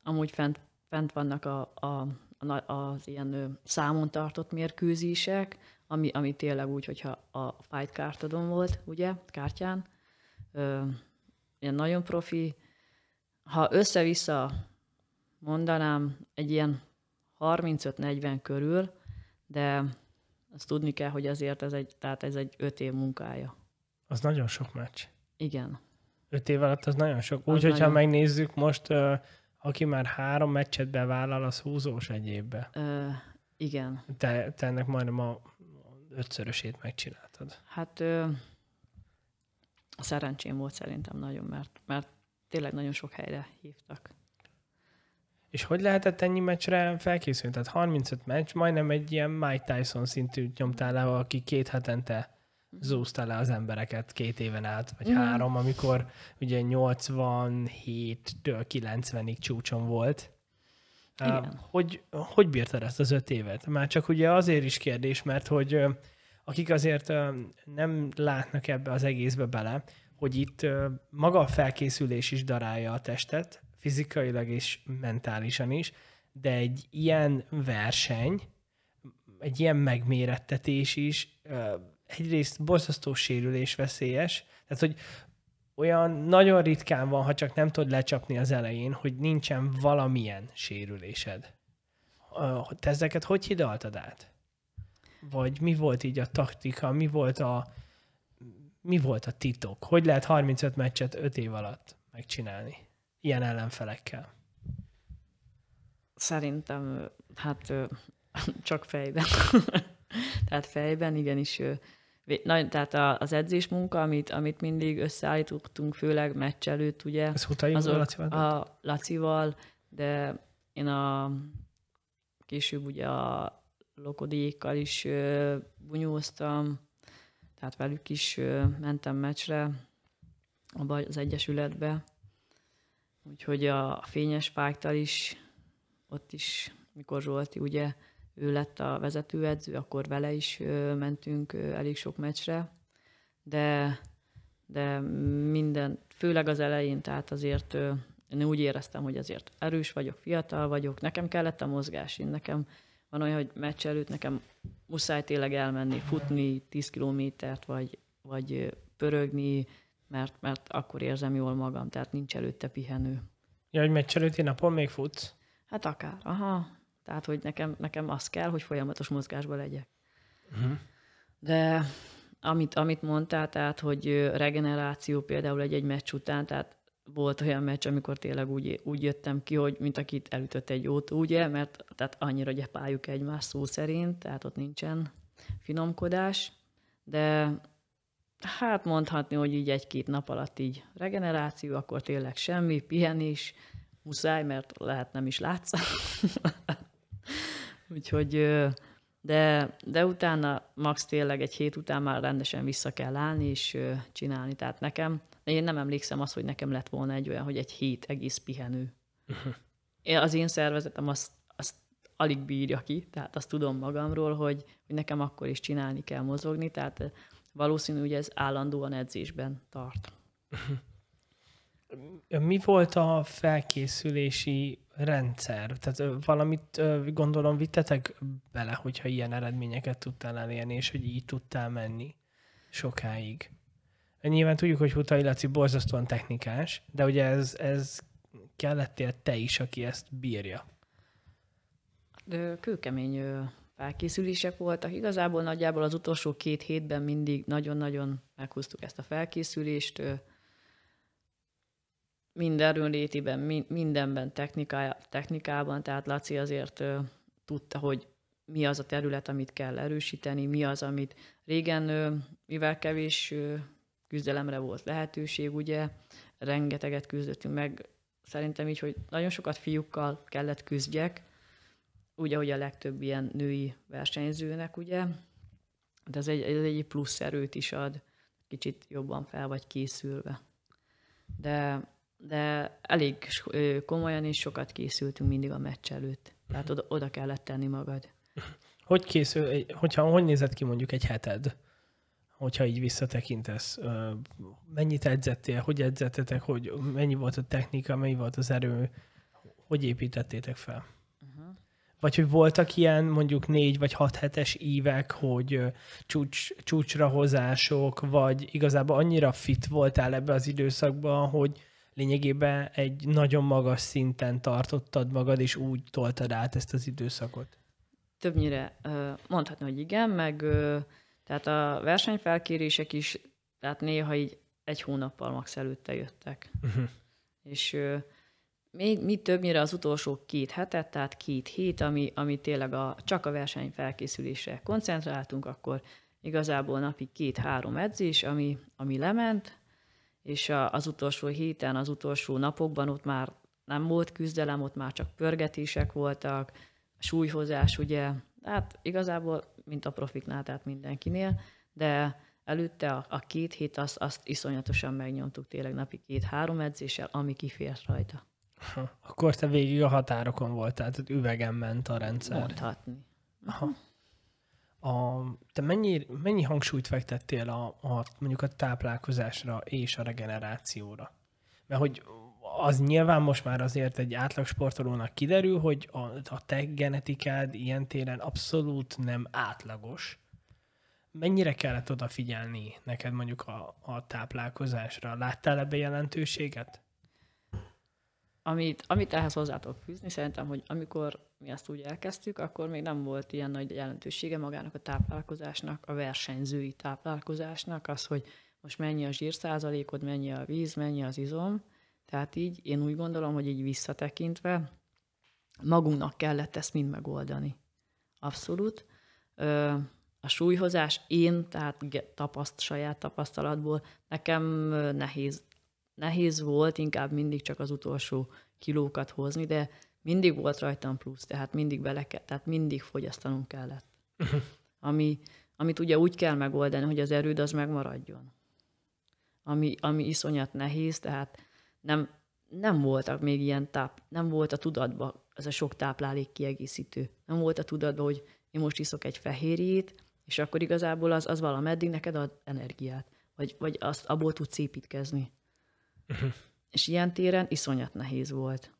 [SPEAKER 2] amúgy fent, fent vannak a, a, a, az ilyen számon tartott mérkőzések, ami, ami tényleg úgy, hogyha a fight kártadon volt, ugye, kártyán, ilyen nagyon profi. Ha össze-vissza mondanám, egy ilyen 35-40 körül, de azt tudni kell, hogy azért ez egy, tehát ez egy 5 év munkája. Az nagyon sok meccs. Igen.
[SPEAKER 1] 5 év alatt az nagyon sok. Úgy, az hogyha nagyon... megnézzük most, aki már három meccset bevállal, az húzós egy évbe.
[SPEAKER 2] Ö, igen.
[SPEAKER 1] Te, te ennek majdnem a ötszörösét megcsináltad.
[SPEAKER 2] Hát ö, szerencsém volt szerintem nagyon, mert, mert tényleg nagyon sok helyre hívtak.
[SPEAKER 1] És hogy lehetett ennyi meccsre felkészülni? Tehát 35 meccs, majdnem egy ilyen Mike Tyson szintű nyomtál le, aki két hetente mhm. zúzta le az embereket két éven át, vagy mm. három, amikor ugye 87-től 90-ig csúcson volt. Igen. Hogy, hogy bírtad ezt az öt évet? Már csak ugye azért is kérdés, mert hogy akik azért nem látnak ebbe az egészbe bele, hogy itt maga a felkészülés is darálja a testet, fizikailag és mentálisan is, de egy ilyen verseny, egy ilyen megmérettetés is egyrészt borzasztó sérülés veszélyes, tehát hogy olyan nagyon ritkán van, ha csak nem tud lecsapni az elején, hogy nincsen valamilyen sérülésed. Te ezeket hogy hidaltad át? Vagy mi volt így a taktika, mi volt a, mi volt a titok? Hogy lehet 35 meccset 5 év alatt megcsinálni ilyen ellenfelekkel?
[SPEAKER 2] Szerintem, hát csak fejben. tehát fejben igenis nagy, tehát az edzés munka, amit, amit mindig összeállítottunk, főleg meccs előtt, ugye. Ez Hutai azok, Lacival? A Lacival, de én a később ugye a Lokodékkal is bunyóztam, tehát velük is mentem meccsre az Egyesületbe. Úgyhogy a fényes fáktal is, ott is, mikor Zsolti ugye ő lett a vezetőedző, akkor vele is mentünk elég sok meccsre, de, de minden, főleg az elején, tehát azért én úgy éreztem, hogy azért erős vagyok, fiatal vagyok, nekem kellett a mozgás, én nekem van olyan, hogy meccs előtt nekem muszáj tényleg elmenni, futni 10 kilométert, vagy, vagy pörögni, mert, mert akkor érzem jól magam, tehát nincs előtte pihenő. Ja, hogy meccs előtti napon még futsz? Hát akár, aha. Tehát, hogy nekem, nekem az kell, hogy folyamatos mozgásban legyek. Uh-huh. De amit, amit mondtál, tehát, hogy regeneráció például egy-egy meccs után, tehát volt olyan meccs, amikor tényleg úgy, úgy jöttem ki, hogy mint akit elütött egy jót, ugye, mert tehát annyira gyepáljuk egymás szó szerint, tehát ott nincsen finomkodás, de hát mondhatni, hogy így egy-két nap alatt így regeneráció, akkor tényleg semmi, pihenés, muszáj, mert lehet nem is látsz. Úgyhogy, de, de utána max tényleg egy hét után már rendesen vissza kell állni és csinálni. Tehát nekem én nem emlékszem azt, hogy nekem lett volna egy olyan, hogy egy hét egész pihenő. uh Az én szervezetem azt, azt alig bírja ki, tehát azt tudom magamról, hogy, hogy nekem akkor is csinálni kell mozogni, tehát eh, valószínű, hogy ez állandóan edzésben tart. Uh-huh.
[SPEAKER 1] Mi volt a felkészülési rendszer? Tehát valamit gondolom vittetek bele, hogyha ilyen eredményeket tudtál elérni, és hogy így tudtál menni sokáig. Nyilván tudjuk, hogy Hutai Laci borzasztóan technikás, de ugye ez, ez kellettél te is, aki ezt bírja.
[SPEAKER 2] Kőkemény felkészülések voltak. Igazából nagyjából az utolsó két hétben mindig nagyon-nagyon meghúztuk ezt a felkészülést. Minden létiben, mindenben, technikája technikában, tehát Laci azért tudta, hogy mi az a terület, amit kell erősíteni, mi az, amit régen, mivel kevés küzdelemre volt lehetőség, ugye, rengeteget küzdöttünk meg, szerintem így, hogy nagyon sokat fiúkkal kellett küzdjek, ugye ahogy a legtöbb ilyen női versenyzőnek, ugye, de ez egy, ez egy plusz erőt is ad, kicsit jobban fel vagy készülve. De, de elég komolyan is sokat készültünk mindig a meccs előtt. Tehát mhm. oda, oda kellett tenni magad. Hogy
[SPEAKER 1] készül, hogyha hogy nézett ki mondjuk egy heted? hogyha így visszatekintesz, mennyit edzettél, hogy edzettetek, hogy mennyi volt a technika, mennyi volt az erő, hogy építettétek fel? Uh-huh. Vagy hogy voltak ilyen mondjuk négy vagy hat hetes évek, hogy csúcs, csúcsra hozások, vagy igazából annyira fit voltál ebbe az időszakban, hogy lényegében egy nagyon magas szinten tartottad magad, és úgy toltad át ezt az időszakot?
[SPEAKER 2] Többnyire mondhatni, hogy igen, meg tehát a versenyfelkérések is, tehát néha így egy hónappal max előtte jöttek. Uh-huh. És ö, még mi többnyire az utolsó két hetet, tehát két hét, ami, ami tényleg a, csak a versenyfelkészülésre koncentráltunk, akkor igazából napi két-három edzés, ami, ami lement, és a, az utolsó héten, az utolsó napokban ott már nem volt küzdelem, ott már csak pörgetések voltak, súlyhozás, ugye, hát igazából mint a profiknál, tehát mindenkinél, de előtte a, a két hét azt, azt iszonyatosan megnyomtuk tényleg napi két-három edzéssel, ami kifért rajta. Ha,
[SPEAKER 1] Akkor te végig a határokon volt, tehát üvegen ment a rendszer. Mondhatni. Aha. A, te mennyi, mennyi hangsúlyt fektettél a, a, mondjuk a táplálkozásra és a regenerációra? Mert hogy az nyilván most már azért egy átlag sportolónak kiderül, hogy a, a te genetikád ilyen téren abszolút nem átlagos. Mennyire kellett odafigyelni neked mondjuk a, a táplálkozásra? Láttál ebbe jelentőséget?
[SPEAKER 2] Amit, amit ehhez hozzá tudok fűzni, szerintem, hogy amikor mi ezt úgy elkezdtük, akkor még nem volt ilyen nagy jelentősége magának a táplálkozásnak, a versenyzői táplálkozásnak, az, hogy most mennyi a zsírszázalékod, mennyi a víz, mennyi az izom, tehát így én úgy gondolom, hogy így visszatekintve magunknak kellett ezt mind megoldani. Abszolút. A súlyhozás én, tehát tapaszt, saját tapasztalatból, nekem nehéz, nehéz volt inkább mindig csak az utolsó kilókat hozni, de mindig volt rajtam plusz, tehát mindig bele kell, tehát mindig fogyasztanunk kellett. Ami, amit ugye úgy kell megoldani, hogy az erőd az megmaradjon. Ami, ami iszonyat nehéz, tehát nem, nem voltak még ilyen táp, nem volt a tudatban ez a sok táplálék kiegészítő. Nem volt a tudatban, hogy én most iszok egy fehérjét, és akkor igazából az, az valameddig neked ad energiát, vagy, vagy azt abból tudsz építkezni. Uh-huh. És ilyen téren iszonyat nehéz volt.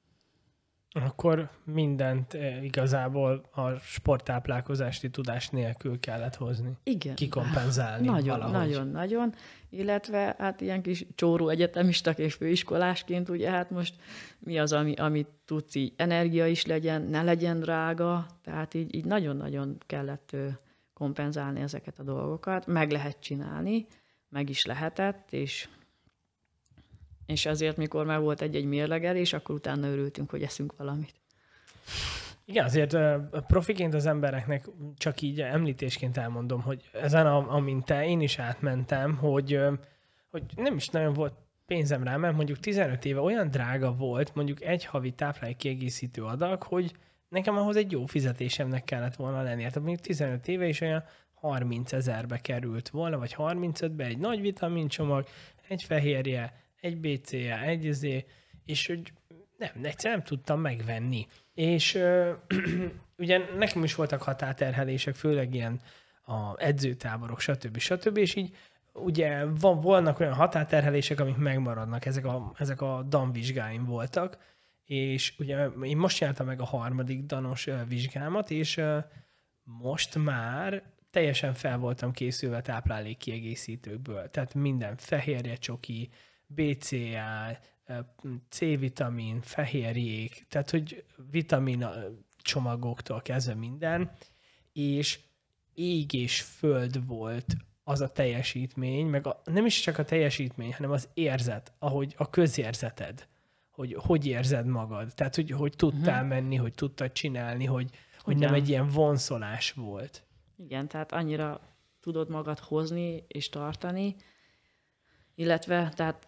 [SPEAKER 1] Akkor mindent eh, igazából a sporttáplálkozási tudás nélkül kellett hozni. Igen. Kikompenzálni nagyon, valahogy. Nagyon,
[SPEAKER 2] nagyon. Illetve hát ilyen kis csóró egyetemistak és főiskolásként, ugye hát most mi az, ami, amit tudsz így energia is legyen, ne legyen drága, tehát így, így nagyon-nagyon kellett kompenzálni ezeket a dolgokat. Meg lehet csinálni, meg is lehetett, és és azért, mikor már volt egy-egy mérlegelés, akkor utána örültünk, hogy eszünk valamit.
[SPEAKER 1] Igen, azért profiként az embereknek csak így említésként elmondom, hogy ezen, a, amint te, én is átmentem, hogy, hogy nem is nagyon volt pénzem rá, mert mondjuk 15 éve olyan drága volt mondjuk egy havi kiegészítő adag, hogy nekem ahhoz egy jó fizetésemnek kellett volna lenni. Tehát mondjuk 15 éve is olyan 30 ezerbe került volna, vagy 35-be egy nagy vitamincsomag, egy fehérje, egy BCA, egy izé, és hogy nem, egyszerűen nem tudtam megvenni. És ö, ugye nekem is voltak határterhelések, főleg ilyen a edzőtáborok, stb. stb. És így ugye van, vannak olyan határterhelések, amik megmaradnak, ezek a, ezek a DAN vizsgáim voltak, és ugye én most jártam meg a harmadik danos vizsgámat, és most már teljesen fel voltam készülve táplálék kiegészítőkből. Tehát minden fehérje csoki, BCA, C-vitamin, fehérjék, tehát hogy vitamin csomagoktól kezdve minden, és ég és föld volt az a teljesítmény, meg a, nem is csak a teljesítmény, hanem az érzet, ahogy a közérzeted, hogy hogy érzed magad. Tehát, hogy, hogy tudtál uh-huh. menni, hogy tudtad csinálni, hogy, hogy nem egy ilyen vonszolás volt.
[SPEAKER 2] Igen, tehát annyira tudod magad hozni és tartani, illetve tehát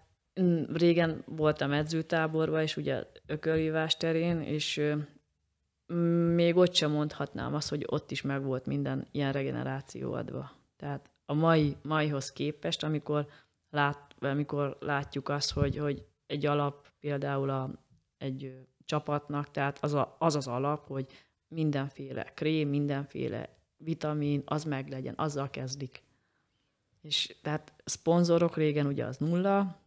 [SPEAKER 2] régen voltam edzőtáborban, és ugye ökölhívás terén, és még ott sem mondhatnám azt, hogy ott is megvolt minden ilyen regeneráció adva. Tehát a mai, maihoz képest, amikor, lát, amikor látjuk azt, hogy, hogy egy alap például a, egy csapatnak, tehát az, a, az az alap, hogy mindenféle krém, mindenféle vitamin, az meg legyen, azzal kezdik. És tehát szponzorok régen ugye az nulla,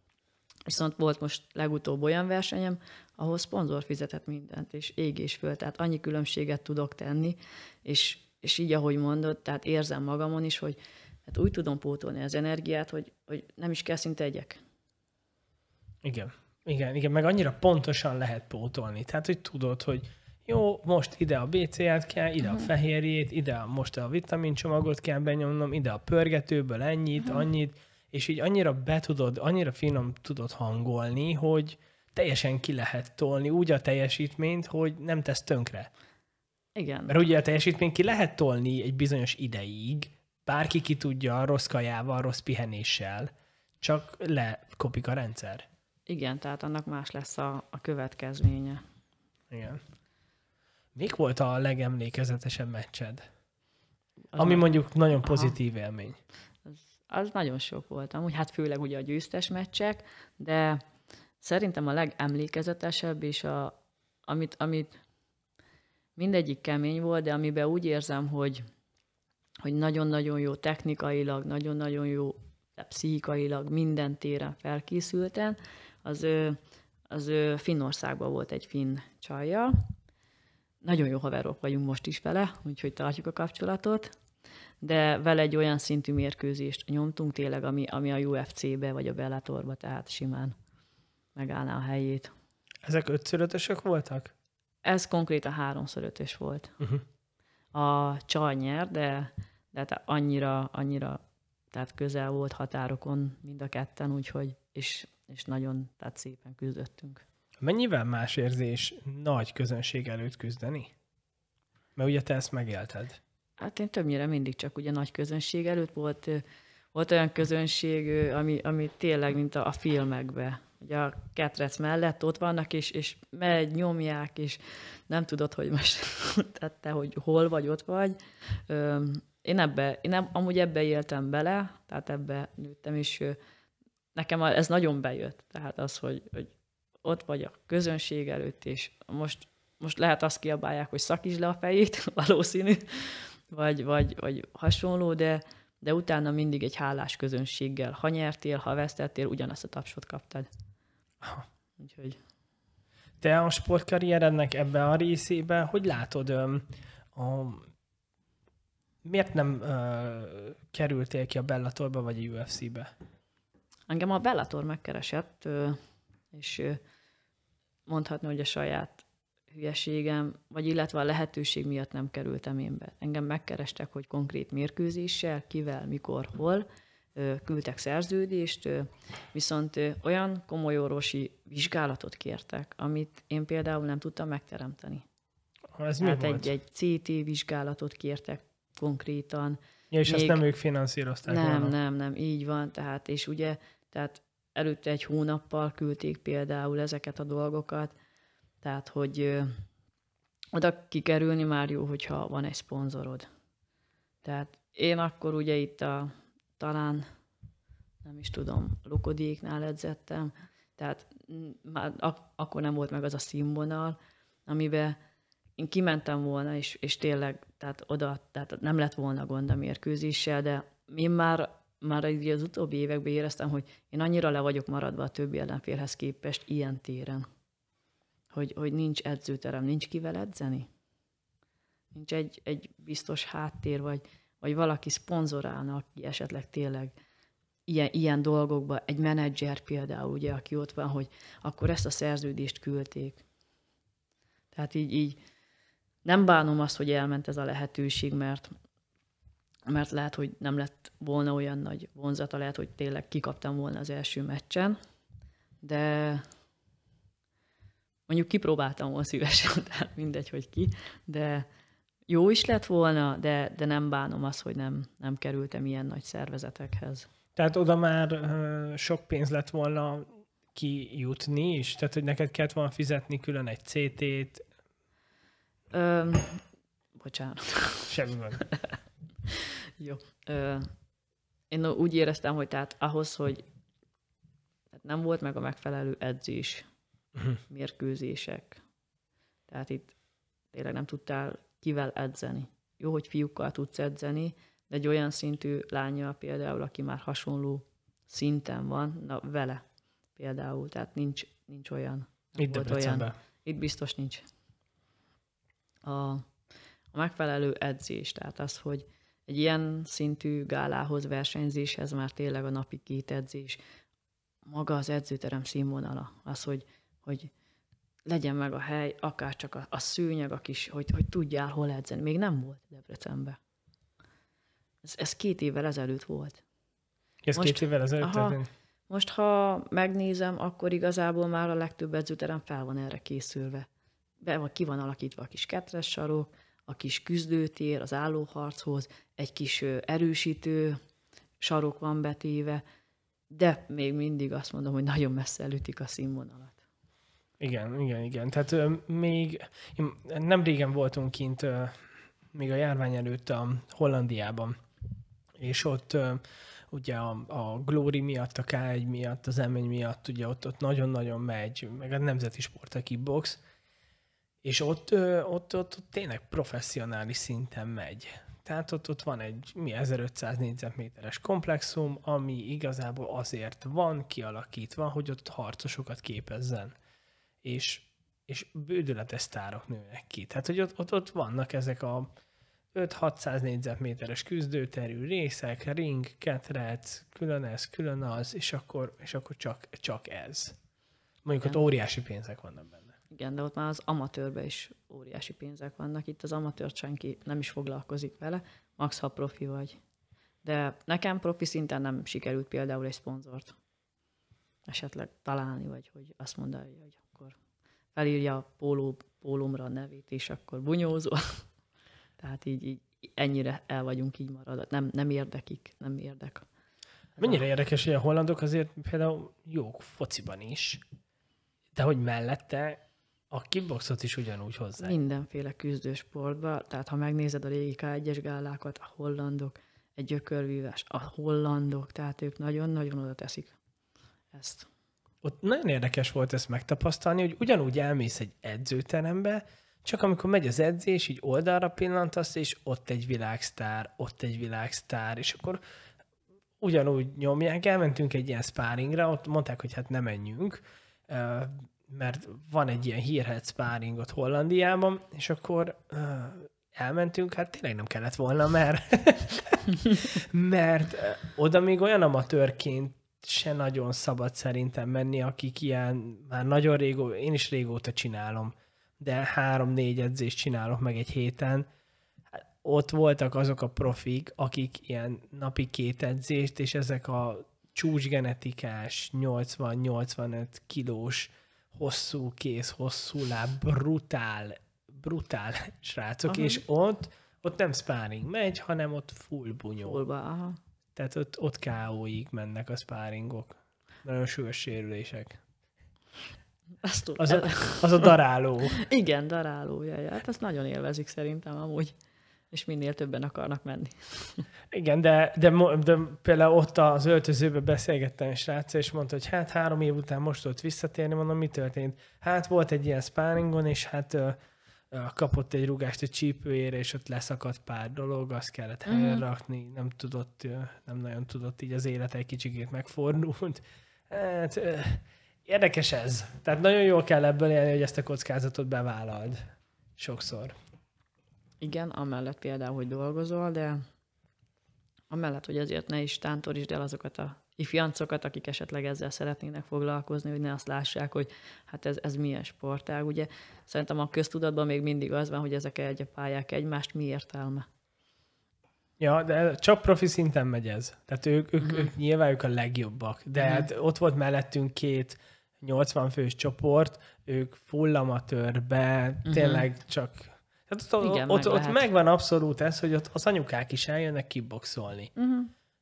[SPEAKER 2] Viszont volt most legutóbb olyan versenyem, ahol szponzor fizetett mindent, és ég és föl, tehát annyi különbséget tudok tenni, és, és így, ahogy mondod, tehát érzem magamon is, hogy hát úgy tudom pótolni az energiát, hogy, hogy nem is kell szinte egyek.
[SPEAKER 1] Igen, igen, igen, meg annyira pontosan lehet pótolni. Tehát, hogy tudod, hogy jó, most ide a BCA-t kell, ide uh-huh. a mhm. fehérjét, ide a, most a vitamincsomagot kell benyomnom, ide a pörgetőből ennyit, uh-huh. annyit, és így annyira be tudod, annyira finom tudod hangolni, hogy teljesen ki lehet tolni úgy a teljesítményt, hogy nem tesz tönkre. Igen. Mert ugye a teljesítményt ki lehet tolni egy bizonyos ideig, bárki ki tudja rossz kajával, rossz pihenéssel, csak
[SPEAKER 2] lekopik
[SPEAKER 1] a rendszer.
[SPEAKER 2] Igen, tehát annak más lesz a, a következménye. Igen.
[SPEAKER 1] Mik volt a legemlékezetesebb meccsed? Az Ami mondjuk nagyon pozitív Aha. élmény
[SPEAKER 2] az nagyon sok volt amúgy, hát főleg ugye a győztes meccsek, de szerintem a legemlékezetesebb és a, amit, amit mindegyik kemény volt, de amiben úgy érzem, hogy, hogy nagyon-nagyon jó technikailag, nagyon-nagyon jó pszichikailag minden téren felkészülten, az, az Finnországban volt egy finn csajjal. Nagyon jó haverok vagyunk most is vele, úgyhogy tartjuk a kapcsolatot de vele egy olyan szintű mérkőzést nyomtunk tényleg, ami, ami a UFC-be vagy a Bellatorba, tehát simán megállná a helyét. Ezek ötszörötösök voltak? Ez konkrét a háromszörötös volt. Uh-huh. A csaj nyer, de, de hát annyira, annyira tehát közel volt határokon mind a ketten, úgyhogy, és, és nagyon tehát szépen küzdöttünk.
[SPEAKER 1] Mennyivel más érzés nagy közönség előtt küzdeni? Mert ugye te ezt megélted.
[SPEAKER 2] Hát én többnyire mindig csak ugye nagy közönség előtt volt, volt olyan közönség, ami, ami tényleg, mint a, a filmekbe. Ugye a ketrec mellett ott vannak, és, és megy, nyomják, és nem tudod, hogy most tette, hogy hol vagy, ott vagy. Én ebbe, én nem, amúgy ebbe éltem bele, tehát ebbe nőttem, és nekem ez nagyon bejött. Tehát az, hogy, hogy ott vagy a közönség előtt, és most, most lehet azt kiabálják, hogy szakíts le a fejét, valószínű, vagy, vagy, vagy hasonló, de, de utána mindig egy hálás közönséggel. Ha nyertél, ha vesztettél, ugyanazt a tapsot kaptad. Úgyhogy... Te a sportkarrierednek
[SPEAKER 1] ebben a részében, hogy látod, a, miért nem ö, kerültél ki a Bellatorba vagy a UFC-be?
[SPEAKER 2] Engem a Bellator megkeresett, és mondhatni, hogy a saját hülyeségem, vagy illetve a lehetőség miatt nem kerültem én be. Engem megkerestek, hogy konkrét mérkőzéssel, kivel, mikor, hol, küldtek szerződést, viszont olyan komoly orvosi vizsgálatot kértek, amit én például nem tudtam megteremteni. Ha ez hát mi egy, egy CT vizsgálatot kértek konkrétan. Ja, és Még... ezt nem ők finanszírozták Nem, volna. nem, nem, így van. Tehát, és ugye, tehát előtte egy hónappal küldték például ezeket a dolgokat, tehát, hogy oda kikerülni már jó, hogyha van egy szponzorod. Tehát én akkor ugye itt a, talán, nem is tudom, Lukodéknál edzettem, tehát már ak- akkor nem volt meg az a színvonal, amiben én kimentem volna, és, és tényleg tehát oda, tehát nem lett volna gond a mérkőzéssel, de én már, már az utóbbi években éreztem, hogy én annyira le vagyok maradva a többi ellenfélhez képest ilyen téren hogy, hogy nincs edzőterem, nincs kivel edzeni? Nincs egy, egy biztos háttér, vagy, vagy valaki szponzorálna, aki esetleg tényleg ilyen, ilyen dolgokba, egy menedzser például, ugye, aki ott van, hogy akkor ezt a szerződést küldték. Tehát így, így nem bánom azt, hogy elment ez a lehetőség, mert, mert lehet, hogy nem lett volna olyan nagy vonzata, lehet, hogy tényleg kikaptam volna az első meccsen, de Mondjuk kipróbáltam volna szívesen, tehát mindegy, hogy ki, de jó is lett volna, de, de nem bánom azt, hogy nem, nem kerültem ilyen nagy szervezetekhez.
[SPEAKER 1] Tehát oda már sok pénz lett volna kijutni is? Tehát, hogy neked kellett volna fizetni külön egy CT-t?
[SPEAKER 2] Öm, bocsánat. Semmi van. Jó. Ö, én úgy éreztem, hogy tehát ahhoz, hogy nem volt meg a megfelelő edzés, uh-huh. mérkőzések. Tehát itt tényleg nem tudtál kivel edzeni. Jó, hogy fiúkkal tudsz edzeni, de egy olyan szintű lánya például, aki már hasonló szinten van, na vele például, tehát nincs, nincs olyan. Itt volt olyan. Itt biztos nincs. A, a megfelelő edzés, tehát az, hogy egy ilyen szintű gálához, versenyzéshez már tényleg a napi két edzés, maga az edzőterem színvonala, az, hogy hogy legyen meg a hely, akár csak a, a szőnyeg, a kis, hogy, hogy tudjál hol edzeni. Még nem volt Debrecenbe. Ez, ez két évvel ezelőtt volt.
[SPEAKER 1] Ez most, két évvel ezelőtt aha,
[SPEAKER 2] Most, ha megnézem, akkor igazából már a legtöbb edzőterem fel van erre készülve. Be van, ki van alakítva a kis ketres sarok, a kis küzdőtér az állóharchoz, egy kis erősítő sarok van betéve, de még mindig azt mondom, hogy nagyon messze elütik a színvonalat. Igen, igen, igen. Tehát ö, még
[SPEAKER 1] nem régen voltunk kint, ö, még a járvány előtt a Hollandiában, és ott ö, ugye a, a Glory miatt, a K1 miatt, az M1 miatt, ugye ott, ott nagyon-nagyon megy, meg a nemzeti sport, a kickbox, és ott, ö, ott, ott, ott tényleg professzionális szinten megy. Tehát ott, ott van egy mi 1500 négyzetméteres komplexum, ami igazából azért van kialakítva, hogy ott harcosokat képezzen és, és bődületes sztárok nőnek ki. Tehát, hogy ott, ott, ott vannak ezek a 5-600 négyzetméteres küzdőterű részek, ring, ketrec, külön ez, külön az, és akkor, és akkor csak, csak ez. Mondjuk Igen. ott óriási pénzek vannak benne.
[SPEAKER 2] Igen, de ott már az amatőrben is óriási pénzek vannak. Itt az amatőr senki nem is foglalkozik vele, max ha profi vagy. De nekem profi szinten nem sikerült például egy szponzort esetleg találni, vagy hogy azt mondani, hogy felírja a póló, pólómra a nevét, és akkor bunyózó. Tehát így, így ennyire el vagyunk így marad. Nem, nem érdekik, nem érdek. Mennyire a... érdekes,
[SPEAKER 1] hogy a hollandok azért például jók fociban is, de hogy mellette a kickboxot is
[SPEAKER 2] ugyanúgy hozzá. Mindenféle küzdősportban, tehát ha megnézed a régi K1-es gálákat, a hollandok, egy gyökörvívás, a hollandok, tehát ők nagyon-nagyon oda teszik ezt
[SPEAKER 1] ott nagyon érdekes volt ezt megtapasztalni, hogy ugyanúgy elmész egy edzőterembe, csak amikor megy az edzés, így oldalra pillantasz, és ott egy világsztár, ott egy világsztár, és akkor ugyanúgy nyomják, elmentünk egy ilyen sparringra, ott mondták, hogy hát nem menjünk, mert van egy ilyen hírhet sparring ott Hollandiában, és akkor elmentünk, hát tényleg nem kellett volna, mert, mert oda még olyan amatőrként se nagyon szabad szerintem menni, akik ilyen, már nagyon régó, én is régóta csinálom, de három-négy edzést csinálok meg egy héten, ott voltak azok a profik, akik ilyen napi két edzést, és ezek a csúcsgenetikás, 80-85 kilós, hosszú kéz, hosszú láb, brutál, brutál srácok, aha. és ott, ott nem sparring megy, hanem ott full bunyó. Fullba, aha. Tehát ott, ott KO-ig mennek a spáringok. Nagyon súlyos sérülések. Azt az, a, az a daráló.
[SPEAKER 2] Igen, daráló, jaj, hát ezt nagyon élvezik szerintem amúgy. És minél többen akarnak menni.
[SPEAKER 1] Igen, de, de, de például ott az öltözőbe beszélgettem és srác, és mondta, hogy hát három év után most ott visszatérni, mondom, mi történt? Hát volt egy ilyen sparingon, és hát kapott egy rugást a csípőjére, és ott leszakadt pár dolog, azt kellett mm. helyre rakni, nem tudott, nem nagyon tudott így az élet egy kicsikét megfordult. Hát, érdekes ez. Tehát nagyon jól kell ebből élni, hogy ezt a kockázatot bevállald.
[SPEAKER 2] Sokszor. Igen, amellett például, hogy dolgozol, de amellett, hogy azért ne is tántorítsd el azokat a ifjancokat, akik esetleg ezzel szeretnének foglalkozni, hogy ne azt lássák, hogy hát ez, ez milyen sportág. Ugye szerintem a köztudatban még mindig az van, hogy ezek egy pályák egymást, mi értelme?
[SPEAKER 1] Ja, de csak profi szinten megy ez. Tehát ők, ők, uh-huh. ők nyilván ők a legjobbak. De uh-huh. hát ott volt mellettünk két 80 fős csoport, ők full amatőrbe, uh-huh. tényleg csak... Tehát ott, Igen, ott, meg ott, megvan abszolút ez, hogy ott az anyukák is eljönnek kiboxolni. Uh-huh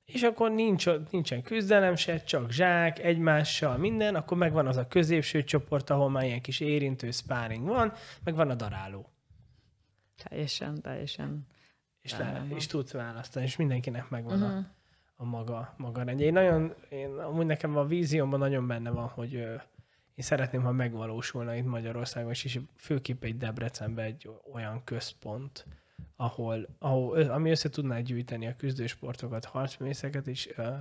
[SPEAKER 1] és akkor nincs, nincsen küzdelem se, csak zsák, egymással, minden, akkor megvan az a középső csoport, ahol már ilyen kis érintő sparring van, meg van a daráló. Teljesen, teljesen. És, le, és tudsz választani, és mindenkinek megvan uh-huh. a, mhm. a maga, maga rendje. Én nagyon, én, amúgy nekem a víziómban nagyon benne van, hogy ö, én szeretném, ha megvalósulna itt Magyarországon, és, és főképp egy Debrecenben egy olyan központ, ahol, ahol ami össze tudná gyűjteni a küzdősportokat, harcmészeket, és uh,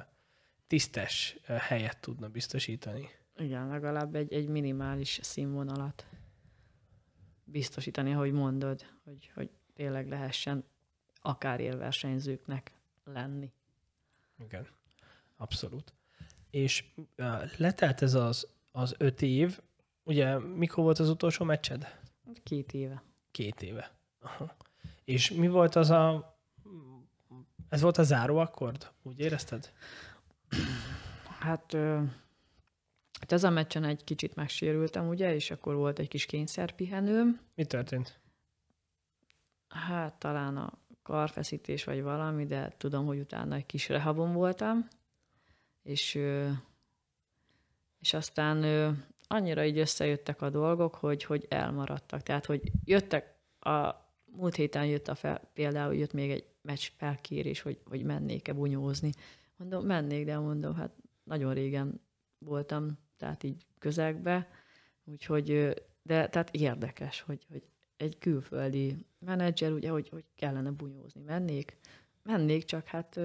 [SPEAKER 1] tisztes uh, helyet tudna biztosítani.
[SPEAKER 2] Igen, legalább egy, egy minimális színvonalat biztosítani, ahogy mondod, hogy, hogy tényleg lehessen akár élversenyzőknek lenni.
[SPEAKER 1] Igen, abszolút. És letelt ez az, az öt év, ugye mikor volt az utolsó meccsed? Két éve. Két éve. Aha. És mi volt az a... Ez volt a záró akkord?
[SPEAKER 2] Úgy érezted? Hát hát ez a meccsen egy kicsit megsérültem, ugye, és akkor volt egy kis kényszerpihenőm. Mi történt? Hát talán a karfeszítés vagy valami, de tudom, hogy utána egy kis rehabon voltam, és, és aztán annyira így összejöttek a dolgok, hogy, hogy elmaradtak. Tehát, hogy jöttek a múlt héten jött a fel, például jött még egy meccs felkérés, hogy, hogy mennék-e bunyózni. Mondom, mennék, de mondom, hát nagyon régen voltam, tehát így közegbe, úgyhogy, de tehát érdekes, hogy, hogy egy külföldi menedzser, ugye, hogy, hogy kellene bunyózni, mennék, mennék, csak hát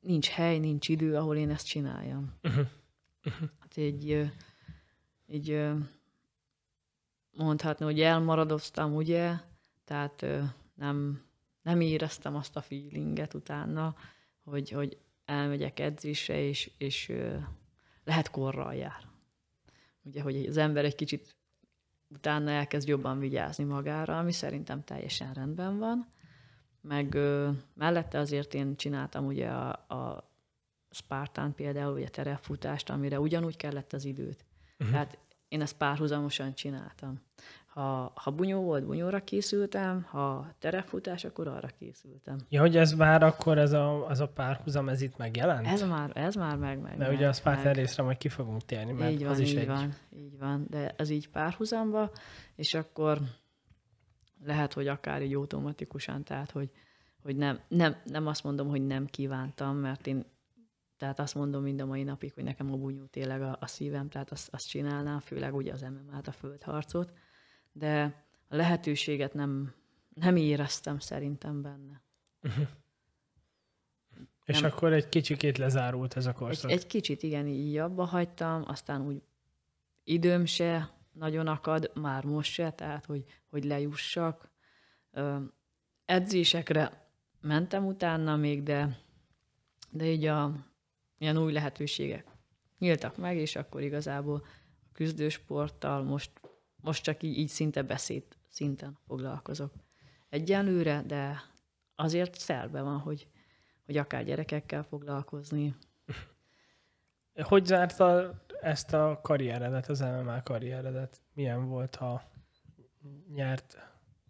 [SPEAKER 2] nincs hely, nincs idő, ahol én ezt csináljam. Uh-huh. Hát így, így mondhatni, hogy elmaradoztam, ugye, tehát nem, nem éreztem azt a feelinget utána, hogy, hogy elmegyek edzésre, és, és lehet korral jár. Ugye, hogy az ember egy kicsit utána elkezd jobban vigyázni magára, ami szerintem teljesen rendben van. Meg ö, mellette azért én csináltam ugye a, a Spartán például, ugye terepfutást, amire ugyanúgy kellett az időt. Uh-huh. Tehát én ezt párhuzamosan csináltam. Ha, ha bunyó volt, bunyóra készültem, ha terepfutás, akkor arra készültem.
[SPEAKER 1] Ja, hogy ez már akkor ez a, az a párhuzam, ez itt megjelent? Ez már,
[SPEAKER 2] ez már meg, meg. De meg, ugye az pár meg.
[SPEAKER 1] részre majd ki fogunk térni, mert így van, az is így egy... Van,
[SPEAKER 2] így van, de ez így párhuzamba, és akkor lehet, hogy akár így automatikusan, tehát, hogy, hogy nem, nem, nem azt mondom, hogy nem kívántam, mert én tehát azt mondom mind a mai napig, hogy nekem a bunyó tényleg a, a szívem, tehát azt, azt csinálnám, főleg ugye az MMA-t, a földharcot, de a lehetőséget nem, nem éreztem szerintem benne.
[SPEAKER 1] Uh-huh. És akkor egy kicsikét lezárult ez a korszak. Egy, egy
[SPEAKER 2] kicsit, igen, így abba hagytam, aztán úgy időm se nagyon akad, már most se, tehát hogy, hogy lejussak. Ö, edzésekre mentem utána még, de, de így a ilyen új lehetőségek nyíltak meg, és akkor igazából a küzdősporttal most most csak így, így szinte beszéd szinten foglalkozok. Egyenlőre, de azért szerbe van, hogy, hogy akár gyerekekkel foglalkozni. Hogy zárta
[SPEAKER 1] ezt a karrieredet, az MMA karrieredet? Milyen volt a nyert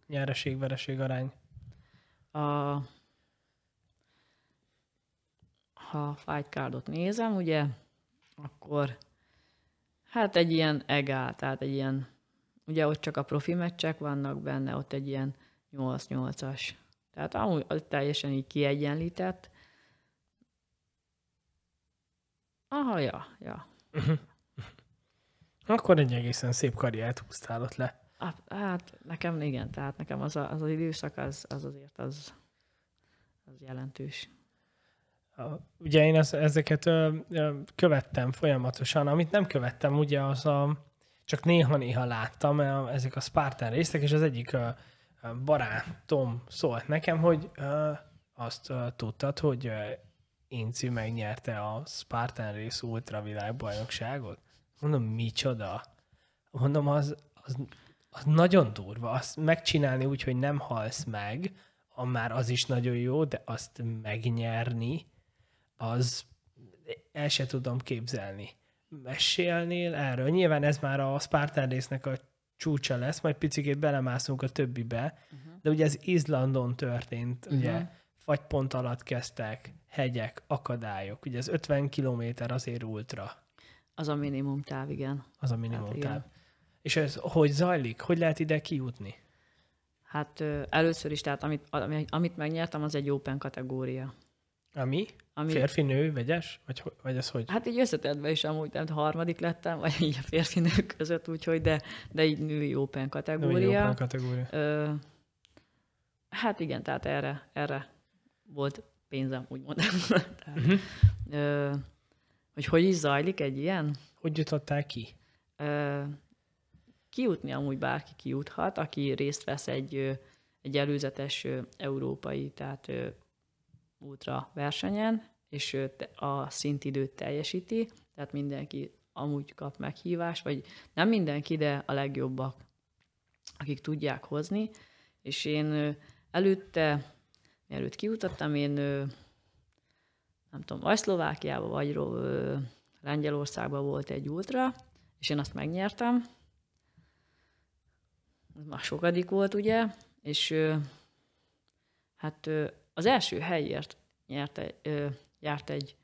[SPEAKER 1] nyereség-vereség arány?
[SPEAKER 2] A, ha fight cardot nézem, ugye, akkor hát egy ilyen egál, tehát egy ilyen Ugye ott csak a profi meccsek vannak benne, ott egy ilyen 8-8-as. Tehát amúgy az teljesen így kiegyenlített. Aha, ja, ja.
[SPEAKER 1] Akkor egy egészen szép karriert húztál ott le.
[SPEAKER 2] Hát nekem igen, tehát nekem az a, az, az időszak az, az azért az, az jelentős.
[SPEAKER 1] Ugye én az, ezeket ö, ö, követtem folyamatosan, amit nem követtem, ugye az a csak néha-néha láttam eh, ezek a Spartan részek, és az egyik eh, barátom szólt nekem, hogy eh, azt tudtad, hogy Inci megnyerte a Spartan rész ultravilágbajnokságot? Mondom, micsoda? Mondom, az, az, az nagyon durva. Azt megcsinálni úgy, hogy nem halsz meg, a már az is nagyon jó, de azt megnyerni, az el se tudom képzelni mesélnél erről? Nyilván ez már a Spartan résznek a csúcsa lesz, majd picikét belemászunk a többibe, uh-huh. de ugye ez Izlandon történt, uh-huh. ugye fagypont alatt kezdtek, hegyek, akadályok, ugye ez 50 kilométer azért ultra. Az a
[SPEAKER 2] minimum táv, igen. Az a minimum hát, táv. Igen. És ez hogy zajlik? Hogy lehet ide kijutni? Hát először is, tehát amit, amit megnyertem, az egy open kategória. Ami? Ami... Férfi,
[SPEAKER 1] nő, vegyes? Vagy, vagy ez hogy?
[SPEAKER 2] Hát így összetedve is amúgy, tehát harmadik lettem, vagy így a férfi nők között, úgyhogy, de, de így női open kategória. Női open kategória. Ö, hát igen, tehát erre, erre volt pénzem, úgymond. tehát, mhm. uh-huh. ö, hogy hogy is zajlik egy ilyen? Hogy jutottál ki? Ö, kijutni amúgy bárki kijuthat, aki részt vesz egy, egy előzetes európai, tehát ultra versenyen, és ő a szintidőt teljesíti, tehát mindenki amúgy kap meghívást, vagy nem mindenki, de a legjobbak, akik tudják hozni, és én előtte, mielőtt kiutattam, én nem tudom, vagy Szlovákiában, vagy Lengyelországban volt egy ultra, és én azt megnyertem. Ez már sokadik volt, ugye, és hát az első helyért nyerte, ö, járt egy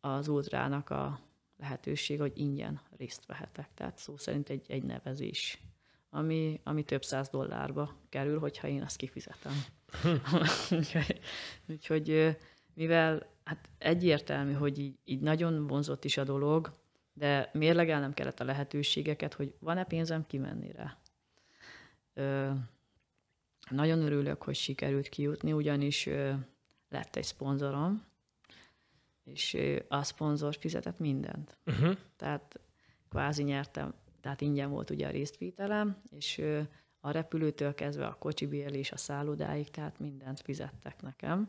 [SPEAKER 2] az ultrának a lehetőség, hogy ingyen részt vehetek. Tehát szó szerint egy, egy nevezés, ami, ami több száz dollárba kerül, hogyha én azt kifizetem. Hm. úgyhogy, úgyhogy mivel hát egyértelmű, hogy így, így nagyon vonzott is a dolog, de mérlegelnem kellett a lehetőségeket, hogy van-e pénzem kimenni rá. Ö, nagyon örülök, hogy sikerült kijutni, ugyanis lett egy szponzorom, és a szponzor fizetett mindent. Uh-huh. Tehát kvázi nyertem, tehát ingyen volt ugye a résztvételem, és a repülőtől kezdve a kocsibérlés, a szállodáig, tehát mindent fizettek nekem,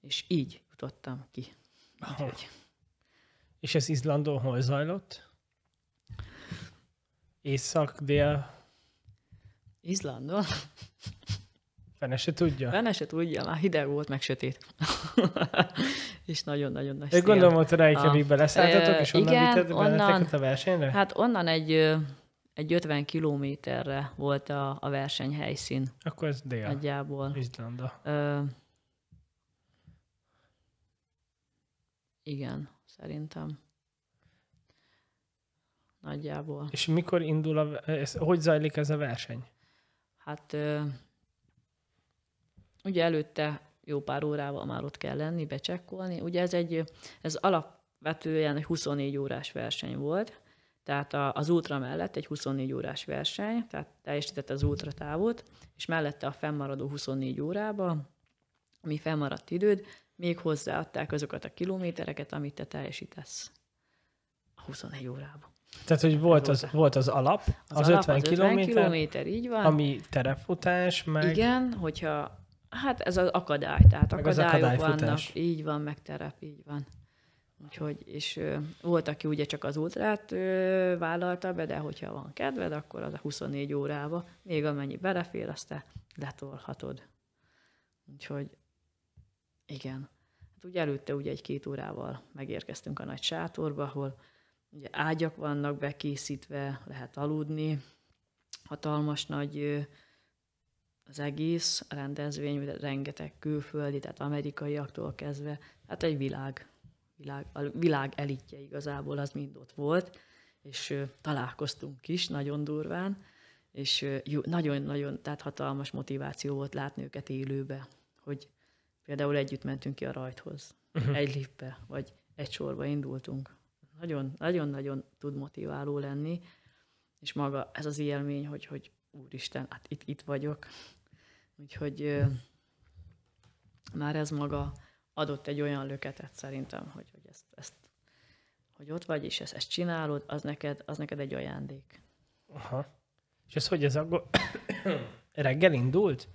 [SPEAKER 2] és így jutottam ki.
[SPEAKER 1] Úgyhogy... És ez Izlandon hol zajlott?
[SPEAKER 2] Észak, dél, Izlandon? Fene se tudja. Fene se tudja, már hideg volt, meg sötét. és nagyon-nagyon nagy Én gondolom, hogy Reykjavikbe leszálltatok, és onnan igen, vitted onnan, a versenyre? Hát onnan egy, egy 50 kilométerre volt a, a versenyhelyszín. Akkor ez dél. Nagyjából. Izlanda. Ö, igen, szerintem.
[SPEAKER 1] Nagyjából. És mikor indul a, ez, hogy zajlik ez a verseny?
[SPEAKER 2] Hát ö, ugye előtte jó pár órával már ott kell lenni, becsekkolni. Ugye ez egy, ez alapvetően egy 24 órás verseny volt, tehát az útra mellett egy 24 órás verseny, tehát teljesített az útra távot, és mellette a fennmaradó 24 órába, ami fennmaradt időd, még hozzáadták azokat a kilométereket, amit te teljesítesz a 24 órában.
[SPEAKER 1] Tehát, hogy volt az, volt az alap, az, az alap, 50, az 50 kilométer, kilométer, így van. ami terepfutás, meg... Igen,
[SPEAKER 2] hogyha, hát ez az akadály, tehát meg akadályok vannak, így van, meg terep, így van. Úgyhogy, és ö, volt, aki ugye csak az ultrát ö, vállalta be, de hogyha van kedved, akkor az a 24 órába, még amennyi belefér, azt te letolhatod. Úgyhogy igen. Hát ugye előtte ugye egy-két órával megérkeztünk a nagy sátorba, ahol Ugye ágyak vannak bekészítve, lehet aludni, hatalmas nagy az egész rendezvény, rengeteg külföldi, tehát amerikaiaktól kezdve, hát egy világ, világ, a világ elitje igazából az mind ott volt, és találkoztunk is nagyon durván, és nagyon-nagyon, tehát hatalmas motiváció volt látni őket élőbe, hogy például együtt mentünk ki a rajthoz, uh-huh. egy lippe, vagy egy sorba indultunk nagyon-nagyon tud motiváló lenni, és maga ez az élmény, hogy, hogy úristen, hát itt, itt vagyok. Úgyhogy már ez maga adott egy olyan löketet szerintem, hogy, hogy ezt, ezt hogy ott vagy, és ezt, ezt csinálod, az neked, az neked egy ajándék. Aha. És ez hogy ez akkor reggel indult?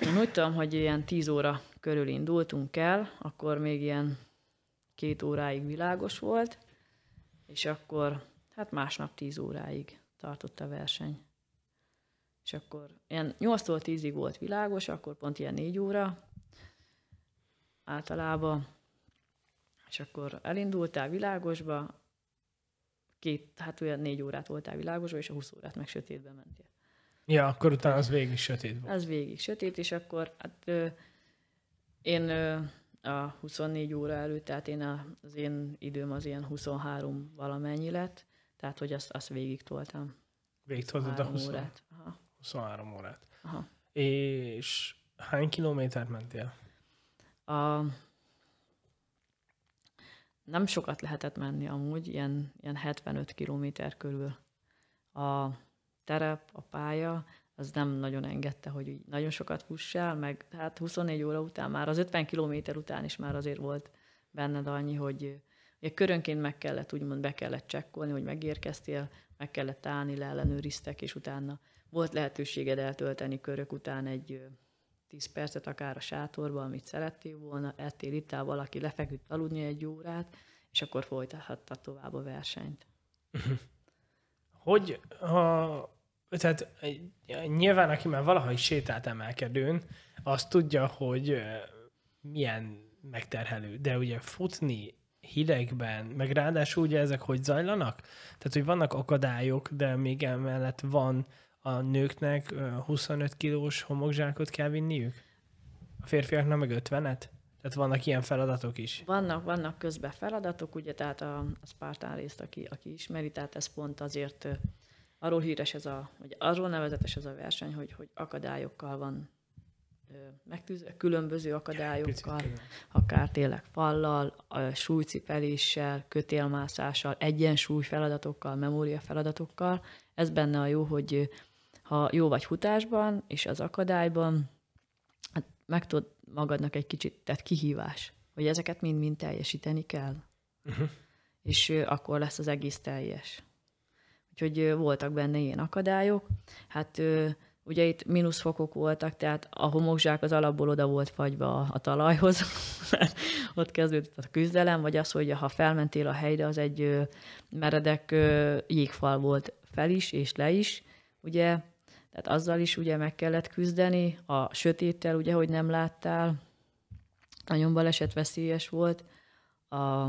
[SPEAKER 2] Én úgy tudom, hogy ilyen 10 óra körül indultunk el, akkor még ilyen két óráig világos volt, és akkor hát másnap tíz óráig tartott a verseny. És akkor ilyen 8-tól 10-ig volt világos, akkor pont ilyen négy óra általában, és akkor elindultál világosba, két, hát olyan négy órát voltál világosba, és a 20 órát meg sötétbe mentél.
[SPEAKER 1] Ja, akkor utána az végig sötét volt.
[SPEAKER 2] Az végig sötét, és akkor hát ö, én ö, a 24 óra előtt, tehát én a, az én időm az ilyen 23 valamennyi lett, tehát hogy azt, azt végig toltam. Végig toltad a 20, órát.
[SPEAKER 1] Aha. 23 órát. Aha. És hány kilométert mentél?
[SPEAKER 2] A, nem sokat lehetett menni amúgy, ilyen, ilyen 75 kilométer körül. A terep, a pálya, az nem nagyon engedte, hogy így nagyon sokat fussál, meg hát 24 óra után már az 50 kilométer után is már azért volt benned annyi, hogy ugye körönként meg kellett, úgymond be kellett csekkolni, hogy megérkeztél, meg kellett állni, leellenőriztek, és utána volt lehetőséged eltölteni körök után egy 10 percet akár a sátorba, amit szerettél volna, ettél itt áll, valaki lefeküdt aludni egy órát, és akkor folytathatta tovább a versenyt. Hogy ha
[SPEAKER 1] tehát nyilván, aki már valaha is sétált emelkedőn, az tudja, hogy milyen megterhelő. De ugye futni hidegben, meg ráadásul ugye ezek hogy zajlanak? Tehát, hogy vannak akadályok, de még emellett van a nőknek 25 kilós homokzsákot kell vinniük? A férfiaknak meg 50-et? Tehát vannak ilyen feladatok is?
[SPEAKER 2] Vannak, vannak közben feladatok, ugye, tehát a, a Spartan részt, aki, aki ismeri, tehát ez pont azért arról híres ez a, vagy arról nevezetes ez a verseny, hogy, hogy akadályokkal van megtűzve, különböző akadályokkal, akár tényleg fallal, súlycipeléssel, kötélmászással, egyensúly feladatokkal, memória feladatokkal. Ez benne a jó, hogy ha jó vagy futásban és az akadályban, hát meg tud magadnak egy kicsit, tehát kihívás, hogy ezeket mind-mind teljesíteni kell. Uh-huh. És akkor lesz az egész teljes úgyhogy voltak benne ilyen akadályok. Hát ugye itt mínuszfokok voltak, tehát a homokzsák az alapból oda volt fagyva a, a talajhoz, mert ott kezdődött a küzdelem, vagy az, hogy ha felmentél a helyre, az egy meredek jégfal volt fel is és le is, ugye, tehát azzal is ugye meg kellett küzdeni, a sötéttel ugye, hogy nem láttál, nagyon baleset veszélyes volt, a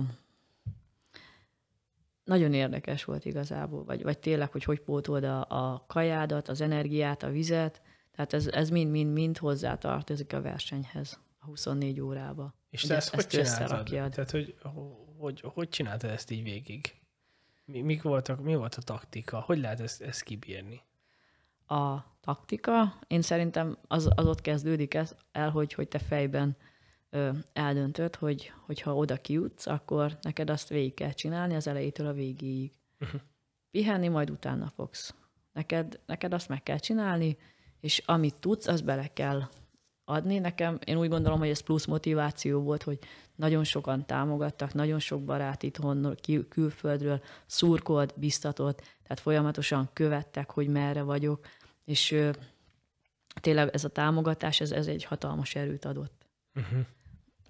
[SPEAKER 2] nagyon érdekes volt igazából, vagy, vagy tényleg, hogy hogy pótold a, a kajádat, az energiát, a vizet, tehát ez, mind mind mind ez hozzátartozik a versenyhez a 24 órába. És te ezt, ezt hogy ezt csináltad?
[SPEAKER 1] Tehát, hogy, hogy, hogy csináltad ezt így végig? Mi, mik voltak, mi volt a taktika? Hogy lehet ezt, ezt kibírni?
[SPEAKER 2] A taktika, én szerintem az, az ott kezdődik el, hogy, hogy te fejben ö, eldöntöd, hogy hogyha oda kijutsz, akkor neked azt végig kell csinálni az elejétől a végéig. Mhm. Pihenni, majd utána fogsz. Neked, neked azt meg kell csinálni, és amit tudsz, azt bele kell adni. Nekem, én úgy gondolom, hogy ez plusz motiváció volt, hogy nagyon sokan támogattak, nagyon sok barát itthon, külföldről szurkolt, biztatott, tehát folyamatosan követtek, hogy merre vagyok, és ö, tényleg ez a támogatás, ez, ez egy hatalmas erőt adott. Uh-huh